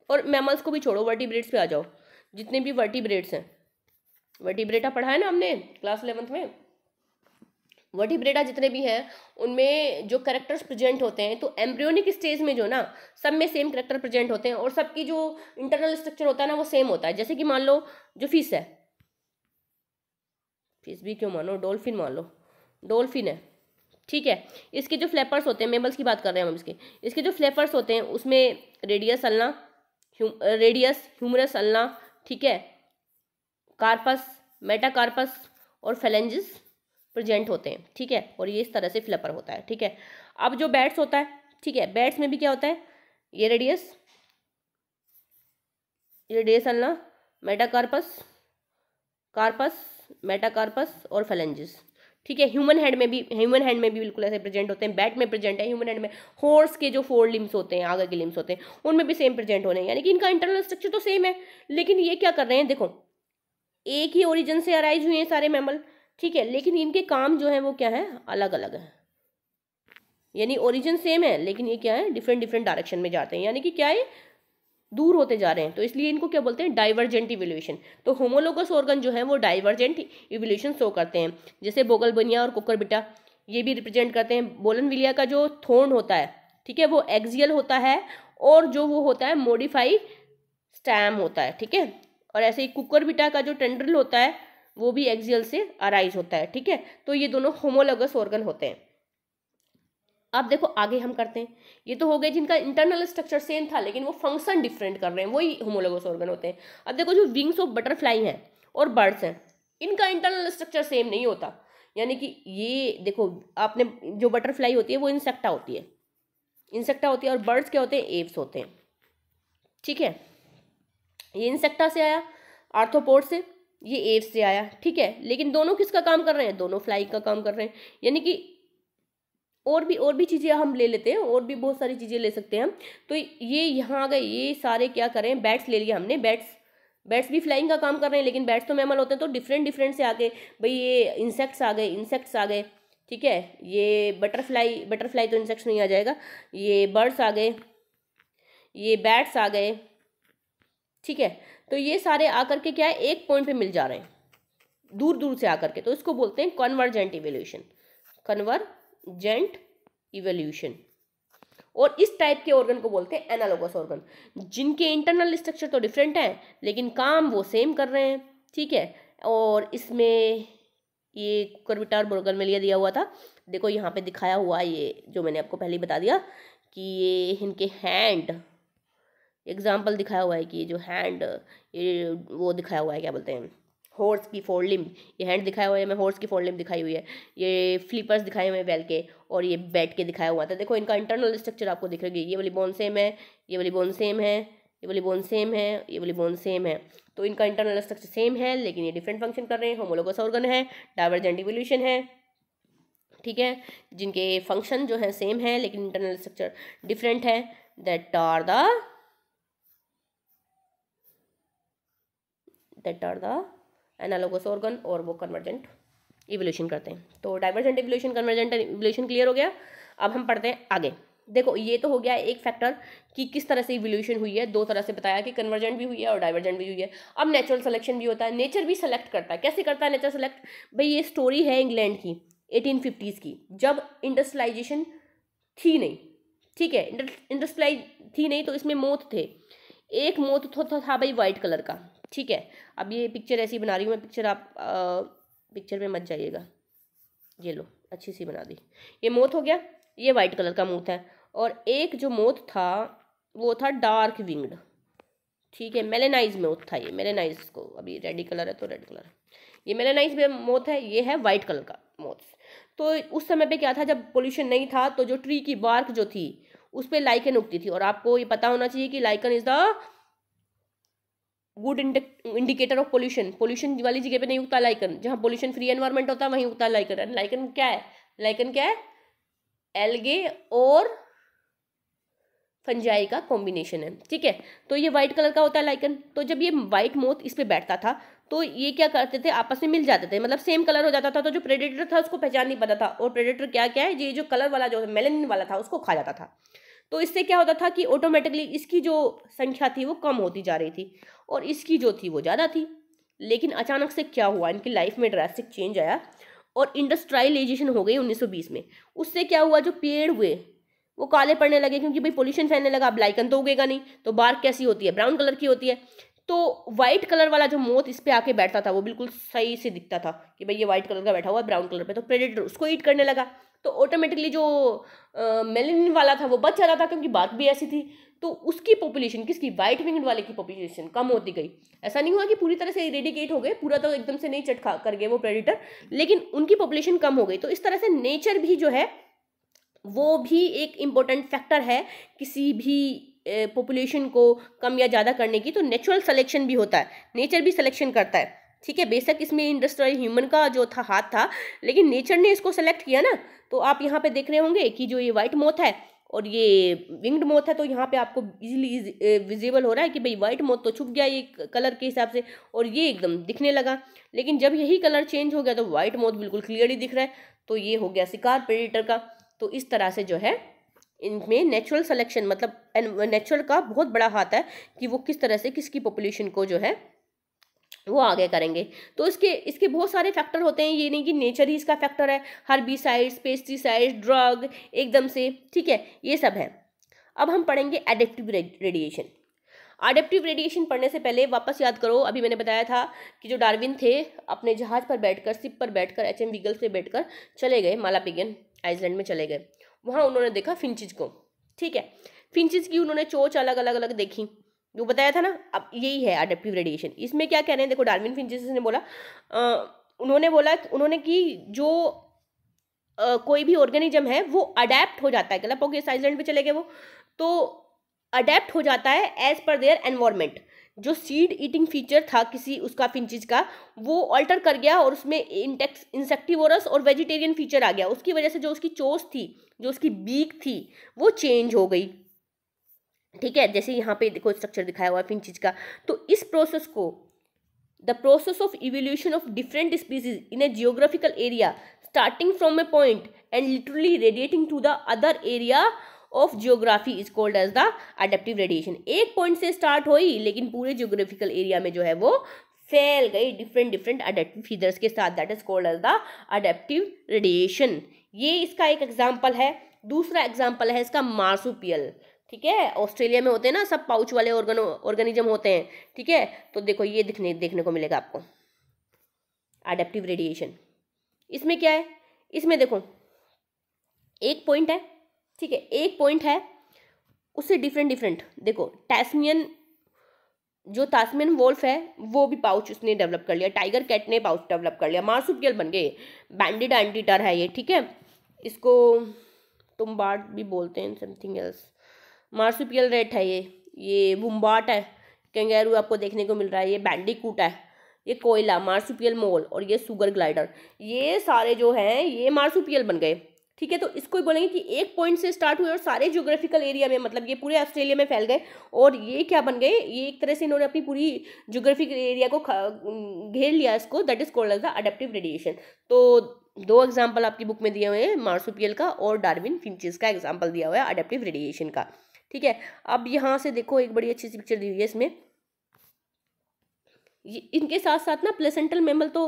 और मैमल्स को भी छोड़ो वर्टिब्रेट्स पे आ जाओ जितने भी वर्टिब्रेट्स हैं वर्टिब्रेटा पढ़ा है ना हमने क्लास इलेवंथ में वर्टिब्रेटा जितने भी हैं उनमें जो करेक्टर्स प्रेजेंट होते हैं तो एम्ब्रियोनिक स्टेज में जो ना सब में सेम करेक्टर प्रेजेंट होते हैं और सबकी जो इंटरनल स्ट्रक्चर होता है ना वो सेम होता है जैसे कि मान लो जो फिश है फिश भी क्यों मानो डोल्फिन मान लो डोल्फिन है ठीक है इसके जो फ्लैपर्स होते हैं मेमल्स की बात कर रहे हैं हम इसके इसके जो फ्लैपर्स होते हैं उसमें radius ulna radius humerus ulna ठीक है कार्पस मेटाकार्पस और फेलेंजिस प्रेजेंट होते हैं ठीक है और ये इस तरह से फ्लपर होता है ठीक है अब जो बैट्स होता है ठीक है बैट्स में भी क्या होता है ये रेडियस ये radius ulna metacarpus carpus metacarpus और फेलेंजिस ठीक है ह्यूमन हैंड में भी ह्यूमन हैंड में भी बिल्कुल ऐसे प्रेजेंट होते हैं बैट में प्रेजेंट है ह्यूमन हैंड में हॉर्स के जो फोर लिम्स होते हैं आगे के लिम्स होते हैं उनमें भी सेम प्रेजेंट होने यानी कि इनका इंटरनल स्ट्रक्चर तो सेम है लेकिन ये क्या कर रहे हैं देखो एक ही ओरिजिन से अराइज हुए हैं सारे मेमल ठीक है लेकिन इनके काम जो है वो क्या है अलग अलग है यानी ओरिजिन सेम है लेकिन ये क्या है डिफरेंट डिफरेंट डायरेक्शन में जाते हैं यानी कि क्या है दूर होते जा रहे हैं तो इसलिए इनको क्या बोलते हैं डाइवर्जेंट इवोल्यूशन तो होमोलोगस ऑर्गन जो है वो डाइवर्जेंट इवोल्यूशन शो करते हैं जैसे बोगल बनिया और कुकर बिटा ये भी रिप्रेजेंट करते हैं बोलनविलिया का जो थोन होता है ठीक है वो एक्जियल होता है और जो वो होता है मोडिफाई स्टैम होता है ठीक है और ऐसे ही कुकर बिटा का जो टेंडरल होता है वो भी एक्सियल से अराइज होता है ठीक है तो ये दोनों होमोलोगस ऑर्गन होते हैं अब देखो आगे हम करते हैं ये तो हो गए जिनका इंटरनल स्ट्रक्चर सेम था लेकिन वो फंक्शन डिफरेंट कर रहे हैं वही होमोलोगस ऑर्गन होते हैं अब देखो जो विंग्स ऑफ बटरफ्लाई हैं और बर्ड्स हैं इनका इंटरनल स्ट्रक्चर सेम नहीं होता यानी कि ये देखो आपने जो बटरफ्लाई होती है वो इंसेक्टा होती है इंसेक्टा होती है और बर्ड्स क्या होते हैं एप्स होते हैं ठीक है ये इंसेक्टा से आया आर्थोपोड से ये एयर से आया ठीक है लेकिन दोनों किसका काम कर रहे हैं दोनों फ्लाइंग का काम कर रहे हैं यानी कि और भी और भी चीज़ें हम ले लेते हैं और भी बहुत सारी चीज़ें ले सकते हैं हम तो ये यहाँ आ गए ये सारे क्या करें बैट्स ले लिए हमने बैट्स बैट्स भी फ्लाइंग का काम कर रहे हैं लेकिन बैट्स तो मेमल होते हैं तो डिफरेंट डिफरेंट से आ गए भाई ये इंसेक्ट्स आ गए इंसेक्ट्स आ गए ठीक है ये बटरफ्लाई बटरफ्लाई तो इंसेक्ट्स नहीं आ जाएगा ये बर्ड्स आ गए ये बैट्स आ गए ठीक है तो ये सारे आकर के क्या है एक पॉइंट पे मिल जा रहे हैं दूर दूर से आकर के तो इसको बोलते हैं कन्वर्जेंट इवेल्यूशन कन्वर्जेंट इवेल्यूशन और इस टाइप के ऑर्गन को बोलते हैं एनालोगस ऑर्गन जिनके इंटरनल स्ट्रक्चर तो डिफरेंट हैं लेकिन काम वो सेम कर रहे हैं ठीक है और इसमें ये कुकरविटार बोर्गन में लिया दिया हुआ था देखो यहाँ पे दिखाया हुआ ये जो मैंने आपको पहले ही बता दिया कि ये इनके हैंड एग्जाम्पल दिखाया हुआ है कि जो हैंड ये वो दिखाया हुआ है क्या बोलते हैं हॉर्स की फोर लिम ये हैंड दिखाया हुआ है मैं हॉर्स की फोर लिम दिखाई हुई है ये फ्लिपर्स दिखाए हुए हैं बैल के और ये बैट के दिखाया हुआ था तो देखो इनका इंटरनल स्ट्रक्चर आपको दिख रही ये वाली बोन सेम है ये वाली बोन सेम है ये वाली बोन सेम है ये वाली बोन सेम है तो इनका इंटरनल स्ट्रक्चर सेम है लेकिन ये डिफरेंट फंक्शन कर रहे हैं होमोलोगस ऑर्गन है डाइवर्जेंट इवोल्यूशन है ठीक है जिनके फंक्शन जो है सेम है लेकिन इंटरनल स्ट्रक्चर डिफरेंट है that are the that are the analogous organ और वो कन्वर्जेंट इवोल्यूशन करते हैं तो divergent evolution convergent evolution clear हो गया अब हम पढ़ते हैं आगे देखो ये तो हो गया एक फैक्टर कि किस तरह से इवोल्यूशन हुई है दो तरह से बताया कि कन्वर्जेंट भी हुई है और डाइवर्जेंट भी हुई है अब नेचुरल सिलेक्शन भी होता है नेचर भी सेलेक्ट करता है कैसे करता है नेचर सेलेक्ट भाई ये स्टोरी है इंग्लैंड की एटीन फिफ्टीज़ की जब इंडस्ट्रलाइजेशन थी नहीं ठीक है इंडस्ट्रलाइज थी नहीं तो इसमें मौत थे एक मौत तो मोत था भाई वाइट कलर का ठीक है अब ये पिक्चर ऐसी बना रही हूँ मैं पिक्चर आप पिक्चर में मत जाइएगा ये लो अच्छी सी बना दी ये मोथ हो गया ये वाइट कलर का मोथ है और एक जो मोथ था वो था डार्क विंग्ड ठीक है मेलेनाइज मोथ था ये मेलेनाइज को अभी रेडी कलर है तो रेड कलर ये मेलेनाइज में मोथ है ये है वाइट कलर का मोथ तो उस समय पे क्या था जब पोल्यूशन नहीं था तो जो ट्री की बार्क जो थी उस पर लाइकन उगती थी और आपको ये पता होना चाहिए कि lichen is the good indicator of pollution pollution वाली जगह पे नहीं उगता लाइकन जहाँ पोल्यूशन फ्री एनवायरमेंट होता है वहीं उगता लाइकन लाइकन क्या है लाइकन क्या है एलगे और फंजाई का कॉम्बिनेशन है ठीक है तो ये व्हाइट कलर का होता है लाइकन तो जब ये व्हाइट मोथ इस पर बैठता था तो ये क्या करते थे आपस में मिल जाते थे मतलब सेम कलर हो जाता था तो जो प्रेडेटर था उसको पहचान नहीं पाता था और प्रेडेटर क्या क्या है ये जो कलर वाला जो मेलेनिन वाला था उसको खा जाता था तो इससे क्या होता था कि ऑटोमेटिकली इसकी जो संख्या थी वो कम होती जा रही थी और इसकी जो थी वो ज़्यादा थी लेकिन अचानक से क्या हुआ इनकी लाइफ में ड्रास्टिक चेंज आया और इंडस्ट्राइलाइजेशन हो गई 1920 में उससे क्या हुआ जो पेड़ हुए वो काले पड़ने लगे क्योंकि भाई पोल्यूशन फैलने लगा अब लाइकन तो उगेगा नहीं तो बार्क कैसी होती है ब्राउन कलर की होती है तो वाइट कलर वाला जो मोत इस पर आके बैठता था वो बिल्कुल सही से दिखता था कि भाई ये वाइट कलर का बैठा हुआ है ब्राउन कलर पर तो प्रेडिटर उसको ईट करने लगा तो ऑटोमेटिकली जो मेलिन वाला था वो बच जाता था क्योंकि बात भी ऐसी थी तो उसकी पॉपुलेशन किसकी वाइट विंग वाले की पॉपुलेशन कम होती गई ऐसा नहीं हुआ कि पूरी तरह से इरेडिकेट हो गए पूरा तो एकदम से नहीं चटका कर गए वो प्रेडिटर लेकिन उनकी पॉपुलेशन कम हो गई तो इस तरह से नेचर भी जो है वो भी एक इम्पॉर्टेंट फैक्टर है किसी भी पॉपुलेशन को कम या ज़्यादा करने की तो नेचुरल सिलेक्शन भी होता है नेचर भी सिलेक्शन करता है ठीक है बेशक इसमें इंडस्ट्रियल ह्यूमन का जो था हाथ था लेकिन नेचर ने इसको सेलेक्ट किया ना तो आप यहाँ पे देख रहे होंगे कि जो ये वाइट मोथ है और ये विंग्ड मोथ है तो यहाँ पे आपको इजीली विजिबल हो रहा है कि भाई वाइट मोथ तो छुप गया ये कलर के हिसाब से और ये एकदम दिखने लगा लेकिन जब यही कलर चेंज हो गया तो वाइट मोथ बिल्कुल क्लियरली दिख रहा है तो ये हो गया शिकार पेडिटर का तो इस तरह से जो है इनमें नेचुरल सेलेक्शन मतलब नेचुरल का बहुत बड़ा हाथ है कि वो किस तरह से किसकी पॉपुलेशन को जो है वो आगे करेंगे तो इसके इसके बहुत सारे फैक्टर होते हैं ये नहीं कि नेचर ही इसका फैक्टर है हर्बिसाइड्स पेस्टिसाइड्स ड्रग एकदम से ठीक है ये सब है अब हम पढ़ेंगे एडेप्टिव रेडिएशन अडेप्टिव रेडिएशन पढ़ने से पहले वापस याद करो अभी मैंने बताया था कि जो डार्विन थे अपने जहाज पर बैठकर सिप पर बैठकर एच एम वीगल्स पे बैठकर चले गए मालापिगन आइसलैंड में चले गए वहाँ उन्होंने देखा फिंचज को ठीक है फिंचज़ की उन्होंने चोच अलग अलग अलग देखी वो बताया था ना अब यही है अडेप्टिव रेडिएशन इसमें क्या कह रहे हैं देखो डार्विन फिंचिस ने बोला आ, उन्होंने बोला उन्होंने कि जो आ, कोई भी ऑर्गेनिज्म है वो अडेप्ट हो जाता है गलपोगे आइलैंड पे चले गए वो तो अडेप्ट हो जाता है एज पर देयर एनवायरमेंट जो सीड ईटिंग फीचर था किसी उसका फिंचिज का वो ऑल्टर कर गया और उसमें इंटेक्स इंसेक्टिवोरस और वेजिटेरियन फीचर आ गया उसकी वजह से जो उसकी चोस थी जो उसकी बीक थी वो चेंज हो गई ठीक है जैसे यहाँ पे देखो स्ट्रक्चर दिखाया हुआ है फिन चीज़ का तो इस प्रोसेस को the process of evolution of different species in a geographical area starting from a point and literally radiating to the other area of geography is called as the adaptive radiation एक point से start हुई लेकिन पूरे geographical area में जो है वो फैल गई डिफरेंट डिफरेंट अडेप्टिव फीदर्स के साथ that is called as the adaptive radiation ये इसका एक एग्जाम्पल है दूसरा एग्जाम्पल है इसका मार्सुपियल ठीक है ऑस्ट्रेलिया में होते हैं ना सब पाउच वाले ऑर्गन ऑर्गेनिज्म होते हैं ठीक है तो देखो ये दिखने देखने को मिलेगा आपको अडेप्टिव रेडिएशन इसमें क्या है इसमें देखो एक पॉइंट है ठीक है एक पॉइंट है उससे डिफरेंट डिफरेंट देखो टैस्मियन जो तास्मियन वोल्फ है वो भी पाउच उसने डेवलप कर लिया टाइगर कैट ने पाउच डेवलप कर लिया मार्सुपियल बन गए बैंडिड एंटीटर है ये ठीक है इसको तुम बाट भी बोलते हैं समथिंग एल्स मार्सुपियल रेट है ये ये बुम्बाट है कंगेरू आपको देखने को मिल रहा है ये बैंडिकूट है ये कोयला मार्सुपियल मोल और ये सुगर ग्लाइडर ये सारे जो हैं ये मार्सुपियल बन गए ठीक है तो इसको ही बोलेंगे कि एक पॉइंट से स्टार्ट हुए और सारे ज्योग्राफिकल एरिया में मतलब ये पूरे ऑस्ट्रेलिया में फैल गए और ये क्या बन गए ये एक तरह से इन्होंने अपनी पूरी जोग्राफिकल एरिया को घेर लिया इसको that is called as the adaptive radiation तो दो एग्जाम्पल आपकी बुक में दिए हुए हैं मार्सुपियल का और डार्विन फिंचिस का एग्जाम्पल दिया हुआ है अडेप्टिव रेडिएशन का ठीक है अब यहाँ से देखो एक बड़ी अच्छी सी पिक्चर दी हुई है इसमें इनके साथ साथ ना प्लेसेंटल मेमल तो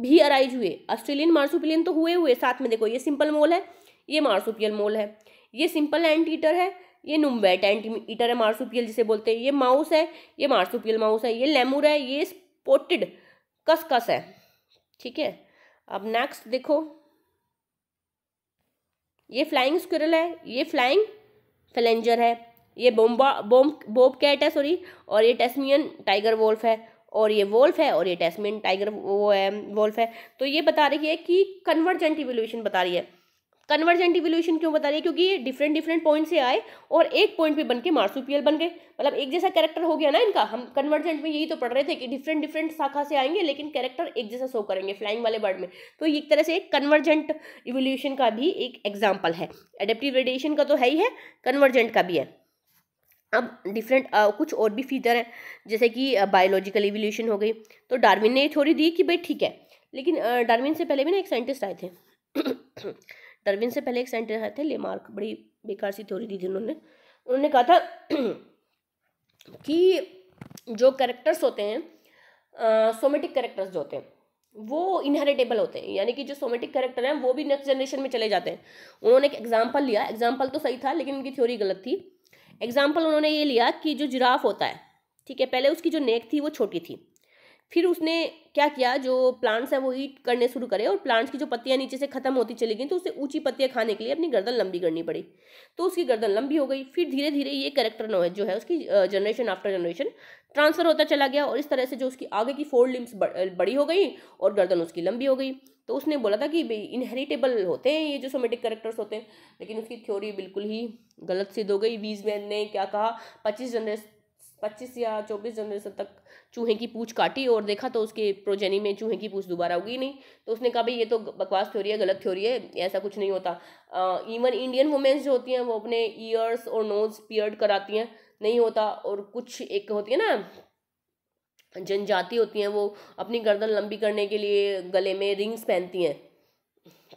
भी अराइज हुए ऑस्ट्रेलियन मार्सुपिलियन तो हुए हुए साथ में देखो ये सिंपल मोल है ये मार्सुपियल मोल है ये सिंपल एंटीटर ईटर है ये नुम्बैट एंटीटर ईटर है मार्सुपियल जिसे बोलते हैं ये माउस है ये मार्सुपियल माउस है ये लेमूर है ये स्पोटेड कसकस है ठीक है अब नेक्स्ट देखो ये फ्लाइंग स्क्विरल है ये फ्लाइंग फेलेंजर है ये बोम्बा बोम बोब कैट है सॉरी और ये टेस्मियन टाइगर वोल्फ है और ये वोल्फ है और ये टेस्मियन टाइगर वो है वोल्फ है तो ये बता रही है कि कन्वर्जेंट इवोल्यूशन बता रही है कन्वर्जेंट इवोल्यूशन क्यों बता रही है क्योंकि ये डिफरेंट डिफरेंट पॉइंट से आए और एक पॉइंट पे बन के मार्सुपियल बन गए मतलब एक जैसा कैरेक्टर हो गया ना इनका हम कन्वर्जेंट में यही तो पढ़ रहे थे कि डिफरेंट डिफरेंट शाखा से आएंगे लेकिन कैरेक्टर एक जैसा शो करेंगे फ्लाइंग वाले बर्ड में तो एक तरह से एक कन्वर्जेंट इवोल्यूशन का भी एक एग्जाम्पल है एडेप्टिव रेडिएशन का तो है ही है कन्वर्जेंट का भी है अब डिफरेंट कुछ और भी फीचर हैं जैसे कि बायोलॉजिकल इवोल्यूशन हो गई तो डार्विन ने ये थोड़ी दी कि भाई ठीक है लेकिन डार्विन से पहले भी ना एक साइंटिस्ट आए थे डरविन से पहले एक साइंटिस्ट आए थे लेमार्क बड़ी बेकार सी थ्योरी दी थी उन्होंने उन्होंने कहा था [CLEARS THROAT] कि जो करेक्टर्स होते हैं सोमेटिक करेक्टर्स जो होते हैं वो इनहेरिटेबल होते हैं यानी कि जो सोमेटिक करेक्टर हैं वो भी नेक्स्ट जनरेशन में चले जाते हैं उन्होंने एक एग्जाम्पल लिया एग्जाम्पल तो सही था लेकिन उनकी थ्योरी गलत थी एग्जाम्पल उन्होंने ये लिया कि जो जिराफ होता है ठीक है पहले उसकी जो नेक थी वो छोटी थी फिर उसने क्या किया जो प्लांट्स हैं वो ईट करने शुरू करे और प्लांट्स की जो पत्तियाँ नीचे से खत्म होती चली गई तो उसे ऊंची पत्तियां खाने के लिए अपनी गर्दन लंबी करनी पड़ी तो उसकी गर्दन लंबी हो गई फिर धीरे धीरे ये कैरेक्टर नॉलेज जो है उसकी जनरेशन आफ्टर जनरेशन ट्रांसफर होता चला गया और इस तरह से जो उसकी आगे की फोर लिम्स बड़ी हो गई और गर्दन उसकी लंबी हो गई तो उसने बोला था कि भाई इनहेरिटेबल होते हैं ये जो सोमेटिक करेक्टर्स होते हैं लेकिन उसकी थ्योरी बिल्कुल ही गलत सिद्ध हो गई वीजमैन ने क्या कहा पच्चीस जनरेशन पच्चीस या चौबीस जनरेशन तक चूहे की पूछ काटी और देखा तो उसके प्रोजेनी में चूहे की पूछ दोबारा होगी नहीं तो उसने कहा भाई ये तो बकवास थ्योरी है गलत थ्योरी है ऐसा कुछ नहीं होता इवन इंडियन वुमेन्स जो होती हैं वो अपने ईयर्स और नोज पियर्ड कराती हैं नहीं होता और कुछ एक होती है ना जनजाति होती हैं वो अपनी गर्दन लंबी करने के लिए गले में रिंग्स पहनती हैं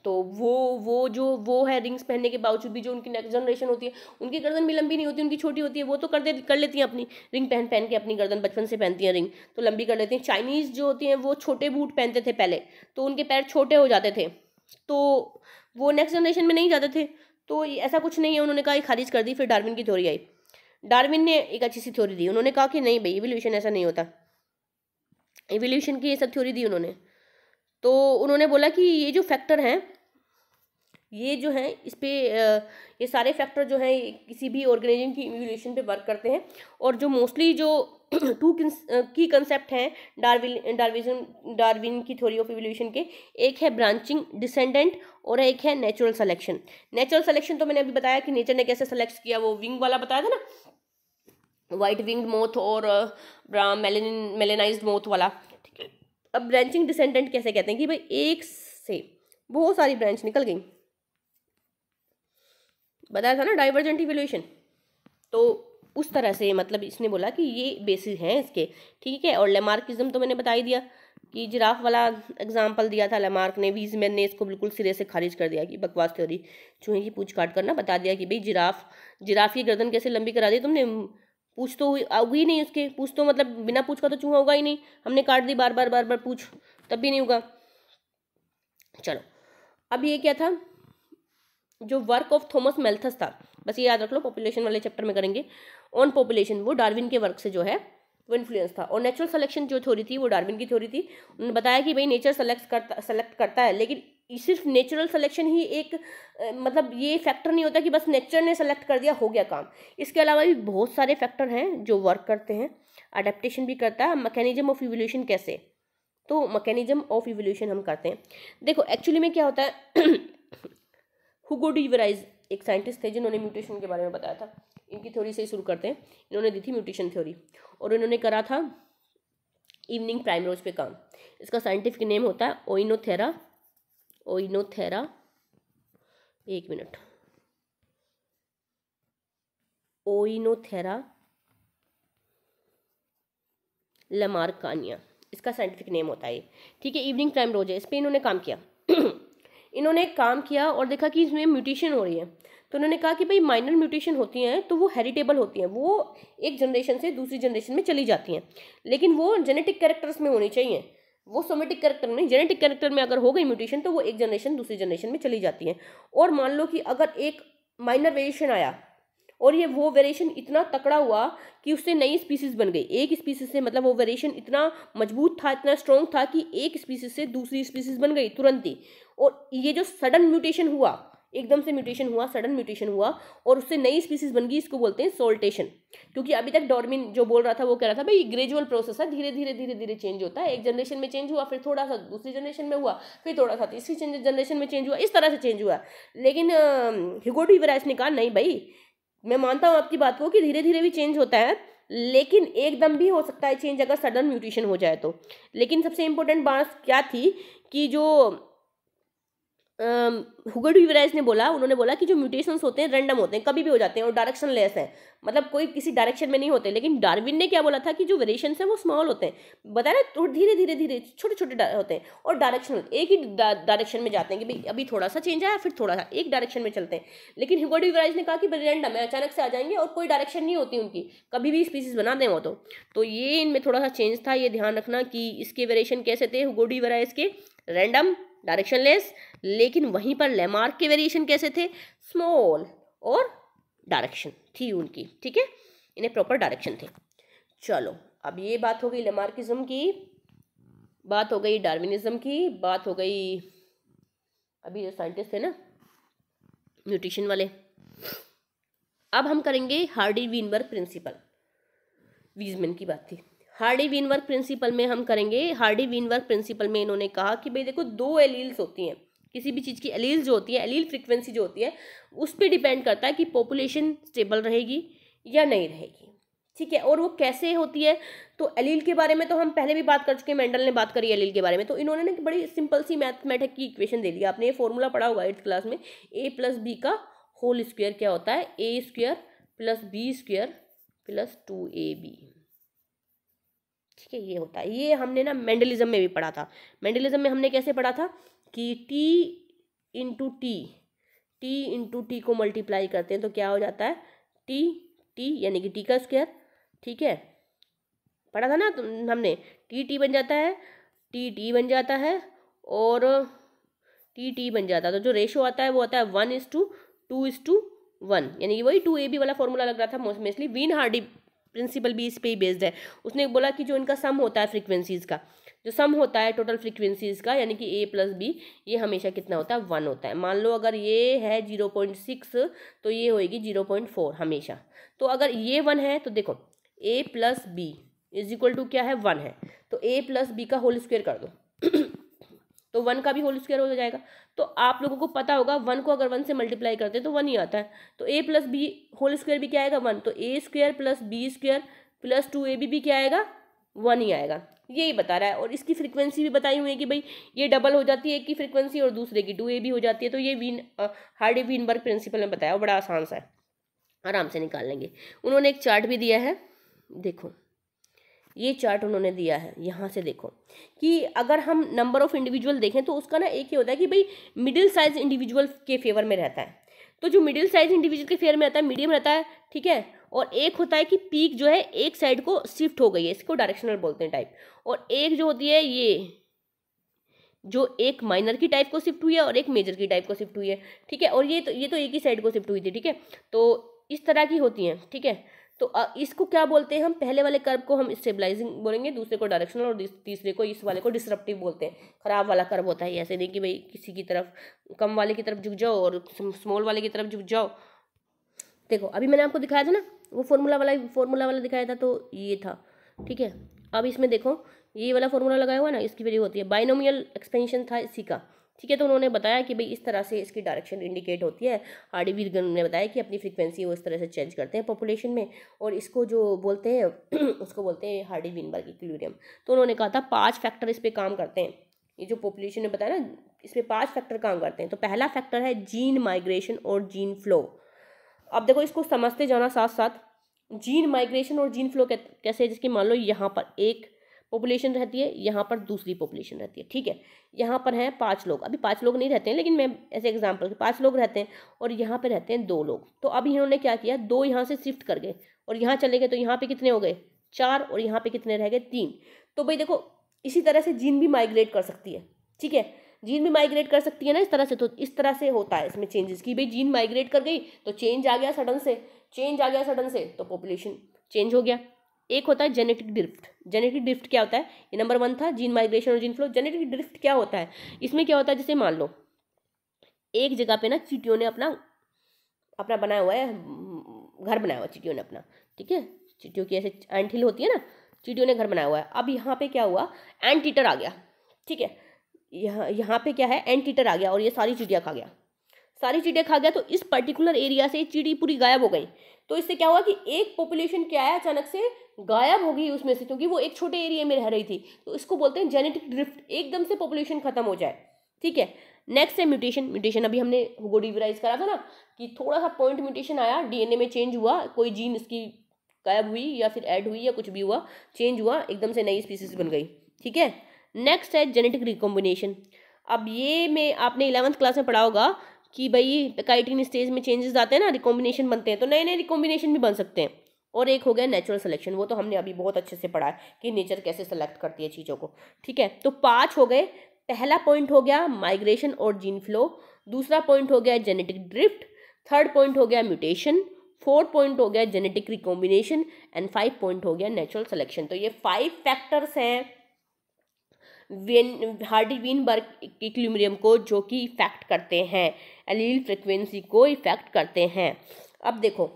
तो वो वो जो वो है रिंग्स पहनने के बावजूद भी जो उनकी नेक्स्ट जनरेशन होती है उनकी गर्दन भी लंबी नहीं होती उनकी छोटी होती है वो तो कर दे कर लेती हैं अपनी रिंग पहन पहन के अपनी गर्दन बचपन से पहनती हैं रिंग तो लंबी कर लेती हैं चाइनीज़ जो होती हैं वो छोटे बूट पहनते थे पहले तो उनके पैर छोटे हो जाते थे तो वो नेक्स्ट जनरेशन में नहीं जाते थे तो ऐसा कुछ नहीं है उन्होंने कहा खारिज कर दी फिर डार्विन की थ्योरी आई डार्विन ने एक अच्छी सी थ्योरी दी उन्होंने कहा कि नहीं भाई इवोल्यूशन ऐसा नहीं होता इवोल्यूशन की ये सब थ्योरी दी उन्होंने तो उन्होंने बोला कि ये जो फैक्टर हैं ये जो है इस पर ये सारे फैक्टर जो हैं किसी भी ऑर्गेनाइजेशन की इम्यूलेशन पे वर्क करते हैं और जो मोस्टली जो टू [CLEARS THROAT] की कंसेप्ट हैं डार्विन डार्विजन डार्विन की थ्योरी ऑफ इवोल्यूशन के एक है ब्रांचिंग डिसेंडेंट और एक है नेचुरल सिलेक्शन नेचुरल सिलेक्शन तो मैंने अभी बताया कि नेचर ने कैसे सेलेक्ट किया वो विंग वाला बताया था ना वाइट विंग्ड मोथ और मेलेनिन मेलेनाइज मोथ वाला ठीक है अब ब्रांचिंग डिसेंडेंट कैसे कहते हैं कि भाई एक से बहुत सारी ब्रांच निकल गई बताया था ना डाइवर्जेंट इवेल्यूशन तो उस तरह से मतलब इसने बोला कि ये बेसिस हैं इसके ठीक है और लेमार्किज्म तो मैंने बता ही दिया कि जिराफ वाला एग्जाम्पल दिया था लेमार्क ने वीजमैन ने इसको बिल्कुल सिरे से खारिज कर दिया कि बकवास थ्योरी चूहे की पूछ काट करना बता दिया कि भाई जिराफ जिराफ की गर्दन कैसे लंबी करा दी तुमने पूछ तो हुई उगी नहीं उसके पूछ तो मतलब बिना पूछ का तो चूहा होगा ही नहीं हमने काट दी बार बार बार बार पूछ तब भी नहीं होगा चलो अब ये क्या था जो वर्क ऑफ थॉमस मेल्थस था बस ये याद रख लो पॉपुलेशन वाले चैप्टर में करेंगे ऑन पॉपुलेशन वो डार्विन के वर्क से जो है वो इन्फ्लुएंस था और नेचुरल सेलेक्शन जो थ्योरी थी वो डार्विन की थ्योरी थी उन्होंने बताया कि भाई नेचर सेलेक्ट करता सेलेक्ट करता है लेकिन सिर्फ नेचुरल सेलेक्शन ही एक मतलब ये फैक्टर नहीं होता कि बस नेचर ने सेलेक्ट कर दिया हो गया काम इसके अलावा भी बहुत सारे फैक्टर हैं जो वर्क करते हैं अडेप्टेशन भी करता है मैकेनिज्म ऑफ इवोल्यूशन कैसे तो मैकेनिज्म ऑफ इवोल्यूशन हम करते हैं देखो एक्चुअली में क्या होता है हुगो डिवराइज एक साइंटिस्ट थे जिन्होंने म्यूटेशन के बारे में बताया था इनकी थ्योरी से शुरू करते हैं इन्होंने दी थी म्यूटेशन थ्योरी और इन्होंने करा था इवनिंग प्राइमरोज पे काम इसका साइंटिफिक नेम होता है ओइनोथेरा ओइनोथेरा एक मिनट ओइनोथेरा लमारकानिया इसका साइंटिफिक नेम होता है ठीक है इवनिंग प्राइम रोज है इस पर इन्होंने काम किया इन्होंने काम किया और देखा कि इसमें म्यूटेशन हो रही है तो उन्होंने कहा कि भाई माइनर म्यूटेशन होती हैं तो वो हेरिटेबल होती हैं वो एक जनरेशन से दूसरी जनरेशन में चली जाती हैं लेकिन वो जेनेटिक कैरेक्टर्स में होनी चाहिए वो सोमेटिक कैरेक्टर नहीं जेनेटिक कैरेक्टर में अगर हो गई म्यूटेशन तो वो एक जनरेशन दूसरी जनरेशन में चली जाती है और मान लो कि अगर एक माइनर वेरिएशन आया और ये वो वेरिएशन इतना तकड़ा हुआ कि उससे नई स्पीसीज बन गई एक स्पीसीज से मतलब वो वेरिएशन इतना मजबूत था इतना स्ट्रॉन्ग था कि एक स्पीसीज से दूसरी स्पीसीज बन गई तुरंत ही और ये जो सडन म्यूटेशन हुआ एकदम से म्यूटेशन हुआ सडन म्यूटेशन हुआ और उससे नई स्पीसीज बन गई इसको बोलते हैं सोल्टेशन क्योंकि अभी तक डॉर्मिन जो बोल रहा था वो कह रहा था भाई ग्रेजुअल प्रोसेस है धीरे धीरे धीरे धीरे चेंज होता है एक जनरेशन में चेंज हुआ फिर थोड़ा सा दूसरी जनरेशन में हुआ फिर थोड़ा सा तीसरी जनरेशन में चेंज हुआ इस तरह से चेंज हुआ लेकिन हिगोडी वराइस ने कहा नहीं भाई मैं मानता हूँ आपकी बात को कि धीरे धीरे भी चेंज होता है लेकिन एकदम भी हो सकता है चेंज अगर सडन म्यूटेशन हो जाए तो लेकिन सबसे इम्पोर्टेंट बात क्या थी कि जो हुगड विवराज ने बोला उन्होंने बोला कि जो म्यूटेशंस होते हैं रैंडम होते हैं कभी भी हो जाते हैं और डायरेक्शन लेस हैं मतलब कोई किसी डायरेक्शन में नहीं होते लेकिन डार्विन ने क्या बोला था कि जो वेरिएशन हैं वो स्मॉल होते हैं बताया ना तो धीरे धीरे धीरे छोटे छोटे होते हैं और डायरेक्शन एक ही डायरेक्शन में जाते हैं कि भाई अभी थोड़ा सा चेंज आया फिर थोड़ा सा एक डायरेक्शन में चलते हैं लेकिन हुगड विवराज ने कहा कि रैंडम है अचानक से आ जाएंगे और कोई डायरेक्शन नहीं होती उनकी कभी भी स्पीसीज बना दें वो तो तो ये इनमें थोड़ा सा चेंज था ये ध्यान रखना कि इसके वेरिएशन कैसे थे हुगोडी वराइज के रैंडम डायरेक्शन लेस लेकिन वहीं पर लेमार्क के वेरिएशन कैसे थे स्मॉल और डायरेक्शन थी उनकी ठीक है इन्हें प्रॉपर डायरेक्शन थे चलो अब ये बात हो गई लेमार्किज्म की बात हो गई डार्विनिज्म की बात हो गई अभी जो साइंटिस्ट थे ना न्यूट्रिशन वाले अब हम करेंगे हार्डी वीनबर्ग प्रिंसिपल वीजमैन की बात थी हार्डी विनवर्क प्रिंसिपल में हम करेंगे हार्डी विनवर्क प्रिंसिपल में इन्होंने कहा कि भाई देखो दो एलील्स होती हैं किसी भी चीज़ की एलील जो होती है एलील फ्रिक्वेंसी जो होती है उस पर डिपेंड करता है कि पॉपुलेशन स्टेबल रहेगी या नहीं रहेगी ठीक है और वो कैसे होती है तो एलील के बारे में तो हम पहले भी बात कर चुके हैं मेंडल ने बात करी एलील के बारे में तो इन्होंने ना बड़ी सिंपल सी मैथमेटिक की इक्वेशन दे दी आपने ये फॉर्मूला पढ़ा होगा एट्थ क्लास में ए प्लस बी का होल स्क्वायर क्या होता है A square plus B square plus two A B ठीक है ये होता है ये हमने ना मैंडलिज्म में भी पढ़ा था मैंडलिज्म में हमने कैसे पढ़ा था कि T into T T into T को मल्टीप्लाई करते हैं तो क्या हो जाता है टी टी यानी कि टी का स्क्वायर ठीक है पढ़ा था ना तो हमने टी टी बन जाता है टी टी बन जाता है और टी टी बन जाता है तो जो रेशो आता है वो आता है one is two two is two one यानी कि वही टू ए बी वाला फॉर्मूला लग रहा था most mostly Wein Hardy principle भी इस पे ही बेस्ड है उसने बोला कि जो इनका सम होता है फ्रिक्वेंसीज़ का जो सम होता है टोटल फ्रिक्वेंसीज़ का यानी कि ए प्लस बी ये हमेशा कितना होता है वन होता है मान लो अगर ये है जीरो पॉइंट सिक्स तो ये होएगी जीरो पॉइंट फोर हमेशा तो अगर ये वन है तो देखो A plus B is equal to क्या है वन है तो ए प्लस बी का होल स्क्वेयर कर दो [CLEARS THROAT] तो वन का भी होल स्क्वायर हो जाएगा तो आप लोगों को पता होगा वन को अगर वन से मल्टीप्लाई करते हैं तो वन ही आता है तो A plus B whole square भी क्या आएगा वन तो A square plus B square plus two A B भी क्या आएगा वन ही आएगा यही बता रहा है और इसकी फ्रीक्वेंसी भी बताई हुई है कि भाई ये डबल हो जाती है एक की फ्रीक्वेंसी और दूसरे की टू ए भी हो जाती है तो ये वीन हार्डी वीनबर्ग प्रिंसिपल ने बताया बड़ा आसान सा है आराम से निकाल लेंगे उन्होंने एक चार्ट भी दिया है देखो ये चार्ट उन्होंने दिया है यहाँ से देखो कि अगर हम नंबर ऑफ़ इंडिविजुअल देखें तो उसका ना एक ये होता है कि भाई मिडिल साइज इंडिविजुअल के फेवर में रहता है तो जो मिडिल साइज इंडिविजुअल के फेवर में रहता है मीडियम रहता है ठीक है और एक होता है कि पीक जो है एक साइड को शिफ्ट हो गई है इसको डायरेक्शनल बोलते हैं टाइप और एक जो होती है ये जो एक माइनर की टाइप को शिफ्ट हुई है और एक मेजर की टाइप को शिफ्ट हुई है ठीक है और ये तो ये तो एक ही साइड को शिफ्ट हुई थी ठीक है तो इस तरह की होती हैं ठीक है तो इसको क्या बोलते हैं हम पहले वाले कर्व को हम स्टेबलाइजिंग बोलेंगे दूसरे को डायरेक्शनल और तीसरे को इस वाले को डिसरप्टिव बोलते हैं खराब वाला कर्व होता है ऐसे नहीं कि भाई किसी की तरफ कम वाले की तरफ झुक जाओ और स्मॉल वाले की तरफ झुक जाओ देखो अभी मैंने आपको दिखाया था ना वो फॉर्मूला वाला फॉर्मूला वाला दिखाया था तो ये था ठीक है अब इसमें देखो ये वाला फॉर्मूला लगाया हुआ ना इसकी वैल्यू होती है बाइनोमियल एक्सपेंशन था इसी का ठीक है तो उन्होंने बताया कि भाई इस तरह से इसकी डायरेक्शन इंडिकेट होती है आर डी ने बताया कि अपनी फ्रिक्वेंसी वो इस तरह से चेंज करते हैं पॉपुलेशन में और इसको जो बोलते हैं [CLEARS THROAT] उसको बोलते हैं हार्डी वीनबर्ग इक्विलिब्रियम तो उन्होंने कहा था पाँच फैक्टर इस पर काम करते हैं ये जो पॉपुलेशन ने बताया ना इसमें पाँच फैक्टर काम करते हैं तो पहला फैक्टर है जीन माइग्रेशन और जीन फ्लो अब देखो इसको समझते जाना साथ साथ जीन माइग्रेशन और जीन फ्लो कैसे जैसे मान लो यहाँ पर एक पॉपुलेशन रहती है यहाँ पर दूसरी पॉपुलेशन रहती है ठीक है यहाँ पर हैं पाँच लोग अभी पाँच लोग नहीं रहते हैं लेकिन मैं ऐसे एग्जाम्पल के पाँच लोग रहते हैं और यहाँ पर रहते हैं दो लोग तो अभी इन्होंने क्या किया दो यहाँ से शिफ्ट कर गए और यहाँ चले गए तो यहाँ पे कितने हो गए चार और यहाँ पर कितने रह गए तीन तो भाई देखो इसी तरह से जीन भी माइग्रेट कर सकती है ठीक है जीन भी माइग्रेट कर सकती है ना इस तरह से तो इस तरह से होता है इसमें चेंजेस की भाई जीन माइग्रेट कर गई तो चेंज आ गया सडन से चेंज आ गया सडन से तो पॉपुलेशन चेंज हो गया एक होता है जेनेटिक ड्रिफ्ट जेनेटिक ड्रिफ्ट क्या होता है ये नंबर वन था जीन माइग्रेशन और जीन फ्लो जेनेटिक ड्रिफ्ट क्या होता है इसमें क्या होता है जैसे मान लो एक जगह पे ना चीटियों ने अपना अपना बनाया हुआ है हम्म, घर बनाया हुआ चीटियों ने अपना ठीक है चीटियों की ऐसे एंट हिल होती है ना चीटियों ने घर बनाया हुआ है अब यहाँ पे क्या हुआ एंटीटर आ गया ठीक है यहाँ यहाँ पे क्या है एंटीटर आ गया और ये सारी चीटियाँ खा गया सारी चीटियाँ खा गया तो इस पर्टिकुलर एरिया से चीटी पूरी गायब हो गई तो इससे क्या हुआ कि एक पॉपुलेशन क्या है अचानक से गायब हो गई उसमें से क्योंकि वो एक छोटे एरिया में रह रही थी तो इसको बोलते हैं जेनेटिक ड्रिफ्ट एकदम से पॉपुलेशन खत्म हो जाए ठीक है नेक्स्ट है म्यूटेशन म्यूटेशन अभी हमने गोडिवराइज करा था ना कि थोड़ा सा पॉइंट म्यूटेशन आया डीएनए में चेंज हुआ कोई जीन इसकी गायब हुई या फिर ऐड हुई या कुछ भी हुआ चेंज हुआ एकदम से नई स्पीसीज बन गई ठीक है नेक्स्ट है जेनेटिक रिकॉम्बिनेशन अब ये में आपने इलेवंथ क्लास में पढ़ा होगा कि भाई काइटिन स्टेज में चेंजेस आते हैं ना रिकॉम्बिनेशन बनते हैं तो नए नए रिकॉम्बिनेशन भी बन सकते हैं और एक हो गया नेचुरल सिलेक्शन वो तो हमने अभी बहुत अच्छे से पढ़ा है कि नेचर कैसे सेलेक्ट करती है चीज़ों को ठीक है तो पाँच हो गए पहला पॉइंट हो गया माइग्रेशन और जीन फ्लो दूसरा पॉइंट हो गया जेनेटिक ड्रिफ्ट थर्ड पॉइंट हो गया म्यूटेशन फोर्थ पॉइंट हो गया genetic recombination and five point हो गया नेचुरल सिलेक्शन तो ये फाइव फैक्टर्स हैं वेन हार्डी बर्ग इक्लिमरियम को जो कि इफेक्ट करते हैं एलील फ्रिक्वेंसी को इफेक्ट करते हैं अब देखो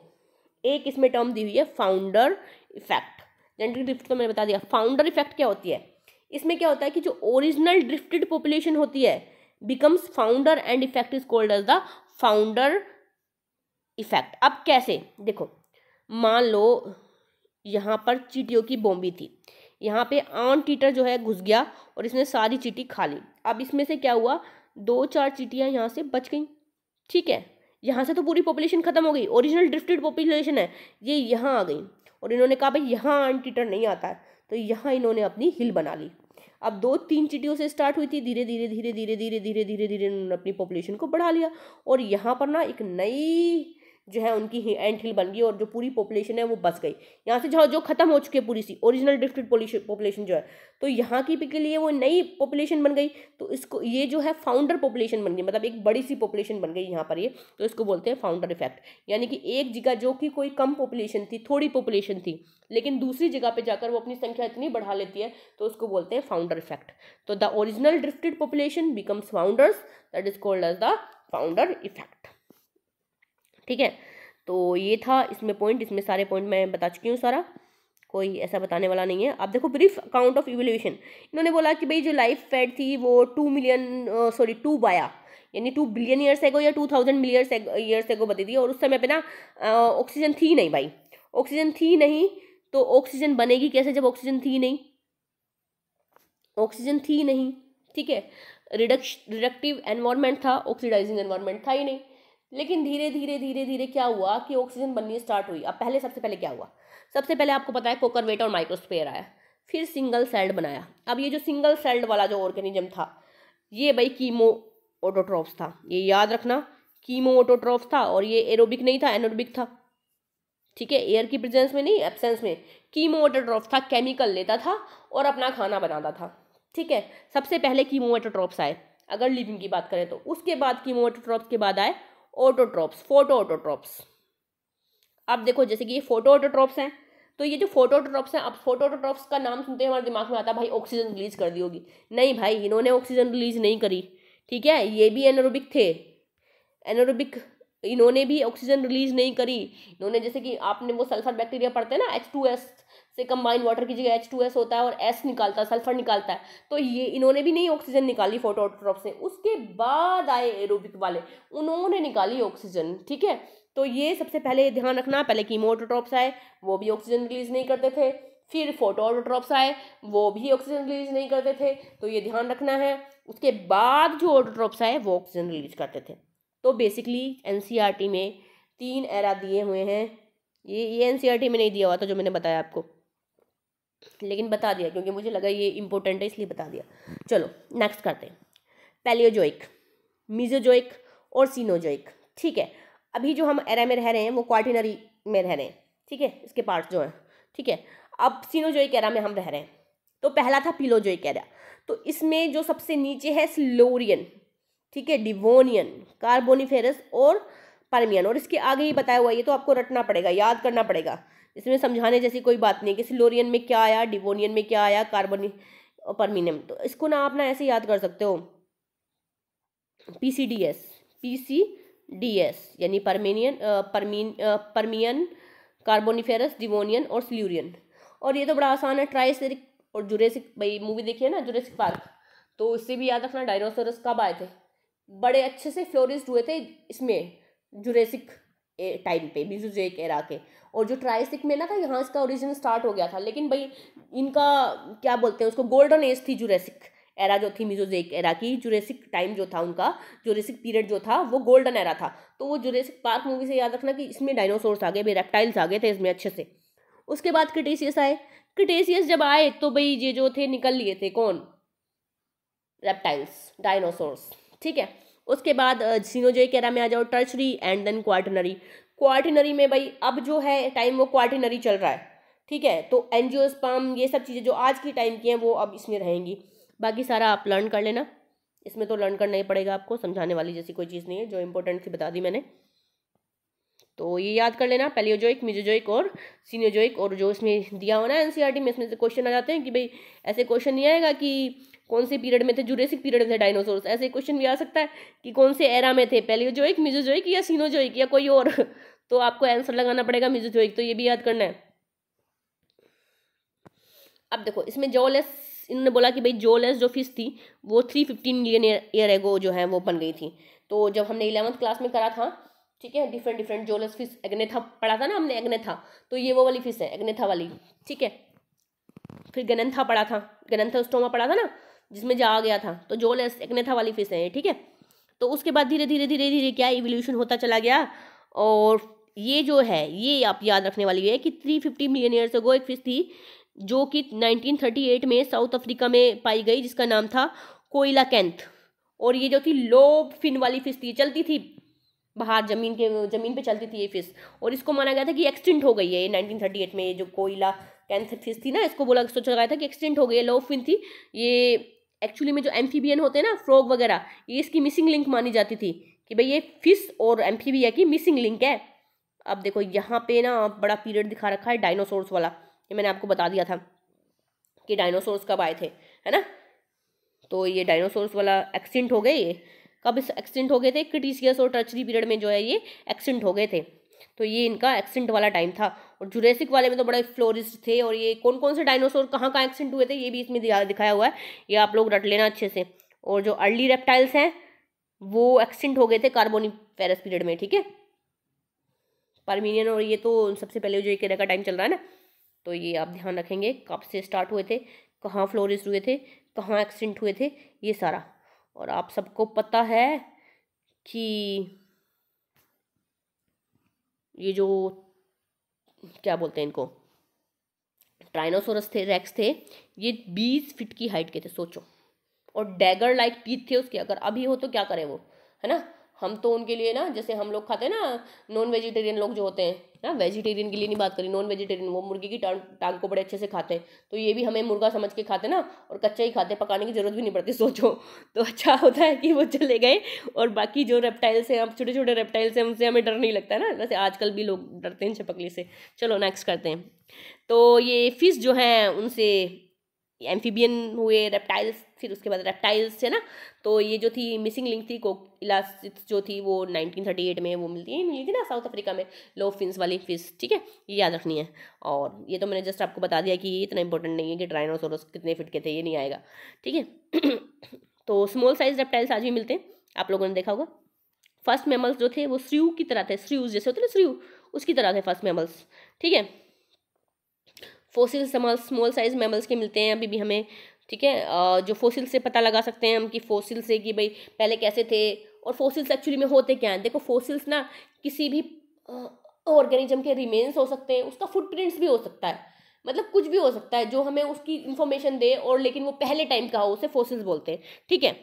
एक इसमें टर्म दी हुई है फाउंडर इफेक्ट जेंट्रिक ड्रिफ्ट तो मैंने बता दिया फाउंडर इफेक्ट क्या होती है इसमें क्या होता है कि जो ओरिजिनल ड्रिफ्टेड पॉपुलेशन होती है becomes founder and effect is called as the founder effect अब कैसे देखो मान लो यहाँ पर चीटियों की बॉम्बी थी यहाँ पे आन टीटर जो है घुस गया और इसने सारी चीटी खा ली अब इसमें से क्या हुआ दो चार चीटियाँ यहाँ से बच गई ठीक है यहाँ से तो पूरी पॉपुलेशन खत्म हो गई ओरिजिनल ड्रिफ्टेड पॉपुलेशन है ये यहाँ आ गई और इन्होंने कहा भाई यहाँ एंटीटर नहीं आता है तो यहाँ इन्होंने अपनी हिल बना ली अब दो तीन चिटियों से स्टार्ट हुई थी धीरे धीरे धीरे धीरे धीरे धीरे धीरे धीरे इन्होंने अपनी पॉपुलेशन को बढ़ा लिया और यहाँ पर ना एक नई जो है उनकी एंड हिल बन गई और जो पूरी पॉपुलेशन है वो बस गई यहाँ से जो जो खत्म हो चुकी है पूरी सी ओरिजिनल डिफ्टेड पॉपुलेशन जो है तो यहाँ की के लिए वो नई पॉपुलेशन बन गई तो इसको ये जो है फाउंडर पॉपुलेशन बन गई मतलब एक बड़ी सी पॉपुलेशन बन गई यहाँ पर ये तो इसको बोलते हैं फाउंडर इफेक्ट यानी कि एक जगह जो कि कोई कम पॉपुलेशन थी थोड़ी पॉपुलेशन थी लेकिन दूसरी जगह पर जाकर वो अपनी संख्या इतनी बढ़ा लेती है तो उसको बोलते हैं फाउंडर इफेक्ट तो the original drifted population becomes founders that is called as the founder effect ठीक है तो ये था इसमें पॉइंट इसमें सारे पॉइंट मैं बता चुकी हूँ सारा कोई ऐसा बताने वाला नहीं है आप देखो ब्रीफ अकाउंट ऑफ इवोल्यूशन इन्होंने बोला कि भाई जो लाइफ फैट थी वो टू मिलियन सॉरी टू बाया यानी टू बिलियन ईयर्स एगो या two thousand million years ago बती थी और उस समय पे ना ऑक्सीजन थी नहीं भाई ऑक्सीजन थी नहीं तो ऑक्सीजन बनेगी कैसे जब ऑक्सीजन थी नहीं ऑक्सीजन थी नहीं ठीक है रिडक्श रिडक्टिव एनवायरनमेंट था ऑक्सीडाइजिंग एनवायरनमेंट था ही नहीं लेकिन धीरे धीरे धीरे धीरे क्या हुआ कि ऑक्सीजन बननी स्टार्ट हुई अब पहले सबसे पहले क्या हुआ सबसे पहले आपको पता है कोकरवेट और माइक्रोस्पेयर आया फिर सिंगल सेल्ड बनाया अब ये जो सिंगल सेल्ड वाला जो ऑर्गेनिज्म था ये भाई कीमो ऑटोट्रॉप्स था ये याद रखना कीमो ऑटोट्रॉप्स था और ये एरोबिक नहीं था एनोबिक था ठीक है एयर की प्रेजेंस में नहीं एब्सेंस में कीमो ओटोट्रॉप्स था केमिकल लेता था और अपना खाना बनाता था ठीक है सबसे पहले कीमो ऑटोट्रॉप्स आए अगर लिविंग की बात करें तो उसके बाद कीमो ऑटोट्रॉप्स के बाद आए ऑटोट्रॉप्स फोटो ऑटोट्रॉप्स आप देखो जैसे कि ये फोटो ऑटोट्रॉप्स हैं तो ये जो ऑटोट्रॉप्स हैं आप ऑटोट्रॉप्स का नाम सुनते हैं हमारे दिमाग में आता भाई ऑक्सीजन रिलीज कर दी होगी नहीं भाई इन्होंने ऑक्सीजन रिलीज नहीं करी ठीक है ये भी एनोरोबिक थे एनोरोबिक इन्होंने भी ऑक्सीजन रिलीज नहीं करी इन्होंने जैसे कि आपने वो सल्फर बैक्टीरिया पढ़ते हैं ना एच टू एस से कंबाइन वाटर की जगह एच टू एस होता है और एस निकालता है सल्फर निकालता है तो ये इन्होंने भी नहीं ऑक्सीजन निकाली फोटोट्रॉप से उसके बाद आए एरोबिक वाले उन्होंने निकाली ऑक्सीजन ठीक है तो ये सबसे पहले ध्यान रखना पहले कीमोटोट्रॉप्स आए वो भी ऑक्सीजन रिलीज नहीं करते थे फिर फोटोऑटोट्रॉप्स आए वो भी ऑक्सीजन रिलीज नहीं करते थे तो ये ध्यान रखना है उसके बाद जो ऑटोट्रॉप्स आए वो ऑक्सीजन रिलीज करते थे तो बेसिकली एन e में तीन एरा दिए हुए हैं ये ये एन e में नहीं दिया हुआ था जो मैंने बताया आपको लेकिन बता दिया क्योंकि मुझे लगा ये इंपॉर्टेंट है इसलिए बता दिया चलो नेक्स्ट करते हैं पैलियोजोइक मीजोजोइक और सीनोजोइक ठीक है अभी जो हम एरा में रह रहे हैं वो क्वार्टिनरी में रह रहे हैं ठीक है इसके पार्ट जो हैं ठीक है अब सीनोजोइक एरा में हम रह रहे हैं तो पहला था पीलोजोइक एरा तो इसमें जो सबसे नीचे है स्लोरियन ठीक है डिवोनियन कार्बोनिफेरस और परमियन और इसके आगे ही बताया हुआ ये तो आपको रटना पड़ेगा याद करना पड़ेगा इसमें समझाने जैसी कोई बात नहीं है कि सिलोरियन में क्या आया डिबोनियन में क्या आया कार्बन परमिनियम तो इसको ना आप ना ऐसे याद कर सकते हो P C D S P C D S यानी परमेनियन परमीन परमियन कार्बोनिफेरस डिवोनियन और सिल्यूरियन और ये तो बड़ा आसान है ट्राइसरिक और जुरेसिक भाई मूवी देखिए ना जुरेसिक पार्क तो उससे भी याद रखना डायनासोरस कब आए थे बड़े अच्छे से फ्लोरिस्ट हुए थे इसमें जुरेसिक टाइम पे मिजुजेक एरा के और जो ट्राइसिक में ना था यहाँ इसका ओरिजिन स्टार्ट हो गया था लेकिन भाई इनका क्या बोलते हैं उसको गोल्डन एज थी जुरेसिक एरा जो थी जेक एरा की जुरेसिक टाइम जो था उनका जुरेसिक पीरियड जो था वो गोल्डन एरा था तो वो जुरेसिक पार्क मूवी से याद रखना कि इसमें डायनासोर्स आ गए भाई रेप्टाइल्स आ गए थे इसमें अच्छे से उसके बाद क्रिटेसियस आए क्रिटेसियस जब आए तो भाई ये जो थे निकल लिए थे कौन रेप्टाइल्स डायनासोर्स ठीक है उसके बाद सीनोजोइक एरा में आ जाओ tertiary and then quaternary quaternary में भाई अब जो है टाइम वो क्वार्टनरी चल रहा है ठीक है तो एनजियोस्पाम ये सब चीज़ें जो आज की टाइम की हैं वो अब इसमें रहेंगी बाकी सारा आप लर्न कर लेना इसमें तो लर्न करना ही पड़ेगा आपको समझाने वाली जैसी कोई चीज़ नहीं है जो इंपॉर्टेंट थी बता दी मैंने तो ये याद कर लेना पेलियोजोइक मिजोजोइक और सीनियोजोइक और जो इसमें दिया होना है एनसीईआरटी e में इसमें से क्वेश्चन आ जाते हैं कि भाई ऐसे क्वेश्चन नहीं आएगा कि कौन से पीरियड में थे जुरेसिक पीरियड में थे डायनासोर्स ऐसे क्वेश्चन भी आ सकता है कि कौन से एरा में थे पहले पैलियोजोइक मिजोजोइक या सीनोजोइक या कोई और [LAUGHS] तो आपको आंसर लगाना पड़ेगा मिजोजोइक तो ये भी याद करना है अब देखो इसमें जोलेस इन्होंने बोला कि भाई जोलेस जो फिश थी वो three fifteen million year ago जो है वो बन गई थी तो जब हमने इलेवंथ क्लास में करा था ठीक है different different jawless fish Agnatha पढ़ा था ना हमने एग्नेथा तो ये वो वाली फिश है एग्नेथा वाली ठीक है फिर गनंथा पढ़ा था गनंथा स्टोमा पढ़ा था ना जिसमें जा गया था तो जोल एक्नेथा वाली फिश है ठीक है तो उसके बाद धीरे धीरे धीरे धीरे क्या इवोल्यूशन होता चला गया और ये जो है ये आप याद रखने वाली है कि थ्री फिफ्टी मिलियन ईयर से गो एक फिश थी जो कि 1938 में साउथ अफ्रीका में पाई गई जिसका नाम था कोयला कैंथ और ये जो थी लोब फिन वाली फिश थी चलती थी बाहर ज़मीन के ज़मीन पे चलती थी ये फिश और इसको माना गया था कि एक्सटेंट हो गई है ये नाइनटीन में ये जो कोयला कैंथ फिश थी ना इसको बोला सोचा गया था कि एक्सटेंट हो गई है लोब फिन थी ये एक्चुअली में जो एम्फीबियन होते हैं ना फ्रॉग वगैरह ये इसकी मिसिंग लिंक मानी जाती थी कि भाई ये फिश और एम्फीबिया की मिसिंग लिंक है अब देखो यहाँ पे ना बड़ा पीरियड दिखा रखा है डायनासोर्स वाला ये मैंने आपको बता दिया था कि डायनासोर्स कब आए थे है ना तो ये डायनासोर्स वाला एक्सटेंट हो गए ये कब इस एक्सटेंट हो गए थे क्रिटिसियस और टर्चरी पीरियड में जो है ये एक्सटेंट हो गए थे तो ये इनका एक्सेंट वाला टाइम था और जुरेसिक वाले में तो बड़े फ्लोरिस्ट थे और ये कौन कौन से डायनासोर कहाँ कहाँ एक्सेंट हुए थे ये भी इसमें दिखाया हुआ है ये आप लोग रट लेना अच्छे से और जो अर्ली रेप्टाइल्स हैं वो एक्सटेंट हो गए थे कार्बोनिफेरस पीरियड में ठीक है परमीनियन और ये तो सबसे पहले जो एक का टाइम चल रहा है ना तो ये आप ध्यान रखेंगे कब से स्टार्ट हुए थे कहाँ फ्लोरिस्ट हुए थे कहाँ एक्सटेंट हुए थे ये सारा और आप सबको पता है कि ये जो क्या बोलते हैं इनको ट्राइनोसोरस थे रैक्स थे ये बीस फिट की हाइट के थे सोचो और डैगर लाइक टीथ थे उसके अगर अभी हो तो क्या करें वो है ना हम तो उनके लिए ना जैसे हम लोग खाते हैं ना नॉन वेजिटेरियन लोग जो होते हैं ना वेजिटेरियन के लिए नहीं बात करी नॉन वेजिटेरियन वो मुर्गी की टांग टांग को बड़े अच्छे से खाते हैं तो ये भी हमें मुर्गा समझ के खाते ना और कच्चा ही खाते पकाने की ज़रूरत भी नहीं पड़ती सोचो तो अच्छा होता है कि वो चले गए और बाकी जो रेप्टाइल्स हैं छोटे छोटे रेप्टाइल्स हैं उनसे हमें डर नहीं लगता ना वैसे आजकल भी लोग डरते हैं छपकली से चलो नेक्स्ट करते हैं तो ये फिश जो है उनसे एम्फीबियन हुए रेप्टाइल्स फिर उसके बाद रेप्टाइल्स है ना तो ये जो थी मिसिंग लिंक थी कोकिलासिथ जो थी वो 1938 में वो मिलती है मिली थी ना साउथ अफ्रीका में लो फिंस वाली फिश ठीक है ये याद रखनी है और ये तो मैंने जस्ट आपको बता दिया कि ये इतना इंपॉर्टेंट नहीं है कि ड्राइनोसोरस कितने फिट के थे ये नहीं आएगा ठीक है [COUGHS] तो स्मॉल साइज रेप्टाइल्स आज भी मिलते हैं आप लोगों ने देखा होगा फर्स्ट मेमल्स जो थे वो स्र्यू की तरह थे स्रूज जैसे होते ना स्र्यू उसकी तरह थे फर्स्ट मेमल्स ठीक है फोसिल स्मॉल साइज मेमल्स के मिलते हैं अभी भी हमें ठीक है जो फोसिल से पता लगा सकते हैं हम कि फोसिल से कि भाई पहले कैसे थे और फोसिल्स एक्चुअली में होते क्या हैं देखो फोसिल्स ना किसी भी ऑर्गेनिज्म के रिमेन्स हो सकते हैं उसका फुटप्रिंट्स भी हो सकता है मतलब कुछ भी हो सकता है जो हमें उसकी इन्फॉर्मेशन दे और लेकिन वो पहले टाइम का हो उसे फोसिल्स बोलते हैं ठीक है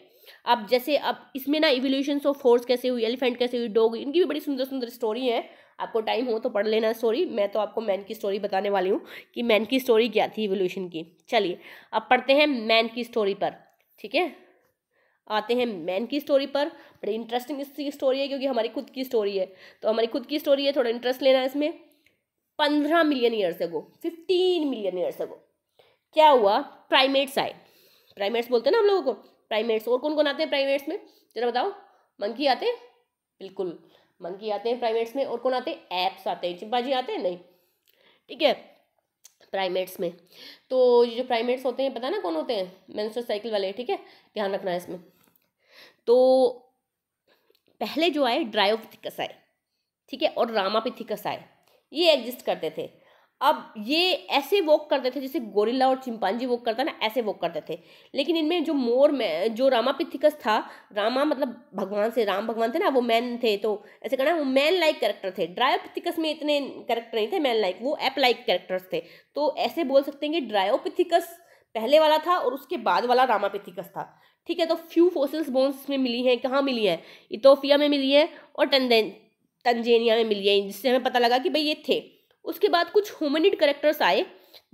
अब जैसे अब इसमें ना इवोल्यूशन ऑफ फोर्स कैसे हुई एलिफेंट कैसे हुई डॉग इनकी भी बड़ी सुंदर सुंदर स्टोरी है आपको टाइम हो तो पढ़ लेना स्टोरी मैं तो आपको मैन की स्टोरी बताने वाली हूँ कि मैन की स्टोरी क्या थी इवोल्यूशन की चलिए अब पढ़ते हैं मैन की स्टोरी पर ठीक है आते हैं मैन की स्टोरी पर बड़ी इंटरेस्टिंग इसकी स्टोरी है क्योंकि हमारी खुद की स्टोरी है तो हमारी खुद की स्टोरी है थोड़ा इंटरेस्ट लेना है इसमें पंद्रह मिलियन ईयर्स वो फिफ्टीन मिलियन ईयर्स है वो क्या हुआ प्राइमेट्स आए प्राइमेट्स बोलते हैं ना हम लोगों को प्राइमेट्स और कौन कौन आते हैं प्राइमेट्स में जरा बताओ मंकी आते बिल्कुल मंकी आते हैं प्राइमेट्स में और कौन आते हैं एप्स आते हैं चिंपाजी आते हैं नहीं ठीक है प्राइमेट्स में तो ये जो प्राइमेट्स होते हैं पता ना कौन होते हैं मेंस्ट्रुअल साइकिल वाले ठीक है ध्यान रखना है इसमें तो पहले जो आए ड्रायोपिथिकस आए ठीक है और रामापिथिकस आए ये एग्जिस्ट करते थे अब ये ऐसे वॉक करते थे जैसे गोरिल्ला और चिंपांजी वॉक करता ना ऐसे वॉक करते थे लेकिन इनमें जो मोर में जो रामा पिथिकस था रामा मतलब भगवान से राम भगवान थे ना वो मैन थे तो ऐसे करना वो मैन लाइक कैरेक्टर थे ड्रायोपिथिकस में इतने कैरेक्टर नहीं थे मैन लाइक वो एप लाइक कैरेक्टर्स थे तो ऐसे बोल सकते हैं कि ड्रायोपिथिकस पहले वाला था और उसके बाद वाला रामापिथिकस था ठीक है तो फ्यू फोसल्स बोन्स में मिली हैं कहाँ मिली हैं इतोफिया में मिली है और तंजेनिया में मिली है जिससे हमें पता लगा कि भाई ये थे उसके बाद कुछ ह्यूमनिड करेक्टर्स आए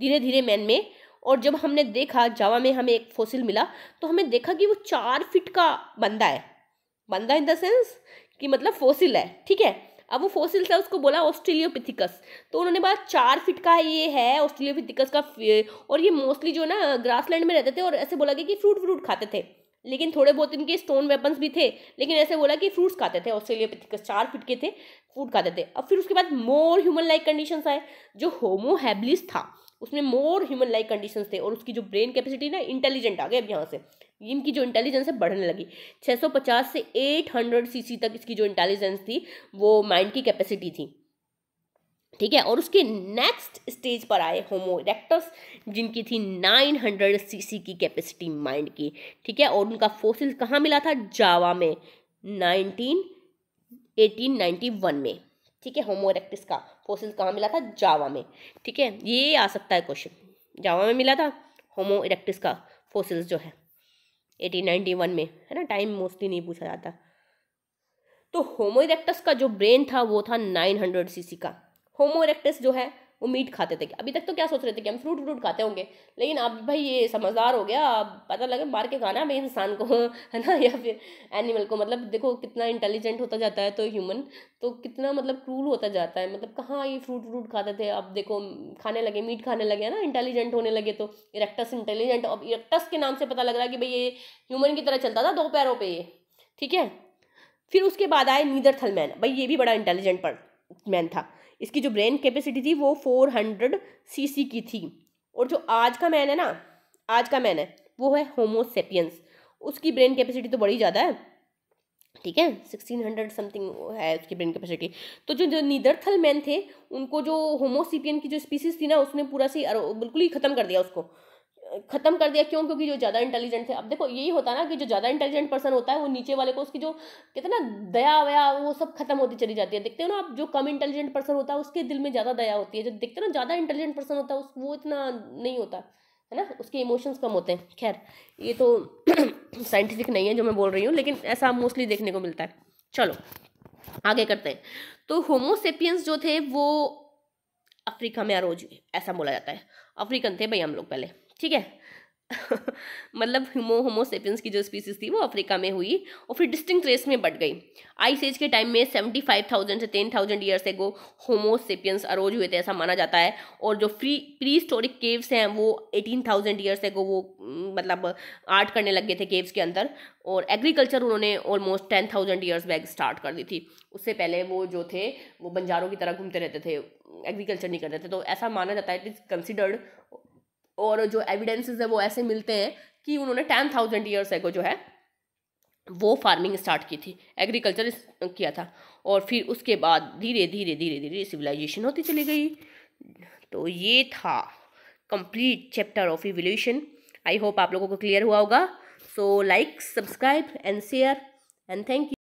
धीरे धीरे मैन में और जब हमने देखा जावा में हमें एक फोसिल मिला तो हमें देखा कि वो चार फिट का बंदा है बंदा इन द सेंस कि मतलब फोसिल है ठीक है अब वो फोसिल था उसको बोला ऑस्ट्रेलियोपिथिकस तो उन्होंने बोला चार फिट का ये है ऑस्ट्रेलियोपिथिकस का और ये मोस्टली जो ना ग्रासलैंड में रहते थे और ऐसे बोला गया कि फ्रूट फ्रूट खाते थे लेकिन थोड़े बहुत इनके स्टोन वेपन्स भी थे लेकिन ऐसे बोला कि फ्रूट्स खाते थे ऑस्ट्रेलिया ऑस्ट्रेलियोपिथिकस चार फिट के थे फूड खाते थे अब फिर उसके बाद मोर ह्यूमन लाइक कंडीशंस आए जो होमोहैबलिस था उसमें मोर ह्यूमन लाइक कंडीशंस थे और उसकी जो ब्रेन कैपेसिटी ना इंटेलिजेंट आ गए अब यहाँ से इनकी जो इंटेलिजेंस है बढ़ने लगी 650 से 800 सीसी तक इसकी जो इंटेलिजेंस थी वो माइंड की कैपेसिटी थी ठीक है और उसके नेक्स्ट स्टेज पर आए होमो इरेक्टस जिनकी थी 900 सीसी की कैपेसिटी माइंड की ठीक है और उनका फोसिल कहाँ मिला था जावा में 19 1891 में ठीक है होमो इरेक्टस का फोसिल कहाँ मिला था जावा में ठीक है ये आ सकता है क्वेश्चन जावा में मिला था होमो इरेक्टस का फोसिल्स जो है 1891 में है ना टाइम मोस्टली नहीं पूछा जाता तो होमो इरेक्टस का जो ब्रेन था वो था 900 सीसी का होमो इरेक्टस जो है वो मीट खाते थे अभी तक तो क्या सोच रहे थे कि हम फ्रूट व्रूट खाते होंगे लेकिन अब भाई ये समझदार हो गया अब पता लगे मार के खाना भाई इंसान को [LAUGHS] है ना या फिर एनिमल को मतलब देखो कितना इंटेलिजेंट होता जाता है तो ह्यूमन तो कितना मतलब क्रूल होता जाता है मतलब कहाँ ये फ्रूट व्रूट खाते थे अब देखो खाने लगे मीट खाने लगे है ना इंटेलिजेंट होने लगे तो इरेक्टस इंटेलिजेंट अब इरेक्टस के नाम से पता लग रहा है कि भाई ये ह्यूमन की तरह चलता था दो पैरों पर ये ठीक है फिर उसके बाद आए नीदर थल मैन भाई ये भी बड़ा इंटेलिजेंट पर मैन था इसकी जो ब्रेन कैपेसिटी थी वो फोर हंड्रेड सी की थी और जो आज का मैन है ना आज का मैन है वो है होमोसेपियंस उसकी ब्रेन कैपेसिटी तो बड़ी ज़्यादा है ठीक है सिक्सटीन हंड्रेड समथिंग है उसकी ब्रेन कैपेसिटी तो जो जो नीदरथल मैन थे उनको जो होमोसिपियन की जो स्पीसीज थी ना उसने पूरा सी बिल्कुल ही ख़त्म कर दिया उसको ख़त्म कर दिया क्यों क्योंकि जो ज़्यादा इंटेलिजेंट थे अब देखो यही होता ना कि जो ज़्यादा इंटेलिजेंट पर्सन होता है वो नीचे वाले को उसकी जो कहते ना दया वया वो सब खत्म होती चली जाती है देखते हो ना आप जो कम इंटेलिजेंट पर्सन होता है उसके दिल में ज़्यादा दया होती है जो देखते हो ना ज़्यादा इंटेलिजेंट पर्सन होता है उस वो इतना नहीं होता है ना उसके इमोशंस कम होते हैं खैर ये तो साइंटिफिक [CLEARS THROAT] नहीं है जो मैं बोल रही हूँ लेकिन ऐसा मोस्टली देखने को मिलता है चलो आगे करते हैं तो होमोसेपियंस जो थे वो अफ्रीका में अरोज ऐसा बोला जाता है अफ्रीकन थे भाई हम लोग पहले ठीक है [LAUGHS] मतलब होमो होमोसेपियंस की जो स्पीसीज थी वो अफ्रीका में हुई और फिर डिस्टिंक्ट रेस में बढ़ गई आइस एज के टाइम में सेवेंटी फाइव थाउजेंड से ten thousand years ago Homo sapiens arose हुए थे ऐसा माना जाता है और जो फ्री प्री स्टोरिक केव्स हैं वो एटीन थाउजेंड ईयर्स एगो वो मतलब आर्ट करने लग गए थे केव्स के अंदर और एग्रीकल्चर उन्होंने almost ten thousand years back start कर दी थी उससे पहले वो जो थे वो बंजारों की तरह घूमते रहते थे एग्रीकल्चर नहीं करते थे तो ऐसा माना जाता है इट इज़ कंसिडर्ड और जो एविडेंसेस है वो ऐसे मिलते हैं कि उन्होंने टेन थाउजेंड ईयर्स एगो जो है वो फार्मिंग स्टार्ट की थी एग्रीकल्चर किया था और फिर उसके बाद धीरे धीरे धीरे धीरे सिविलाइजेशन होती चली गई तो ये था complete chapter of evolution I hope आप लोगों को क्लियर हुआ होगा so like subscribe and share and thank you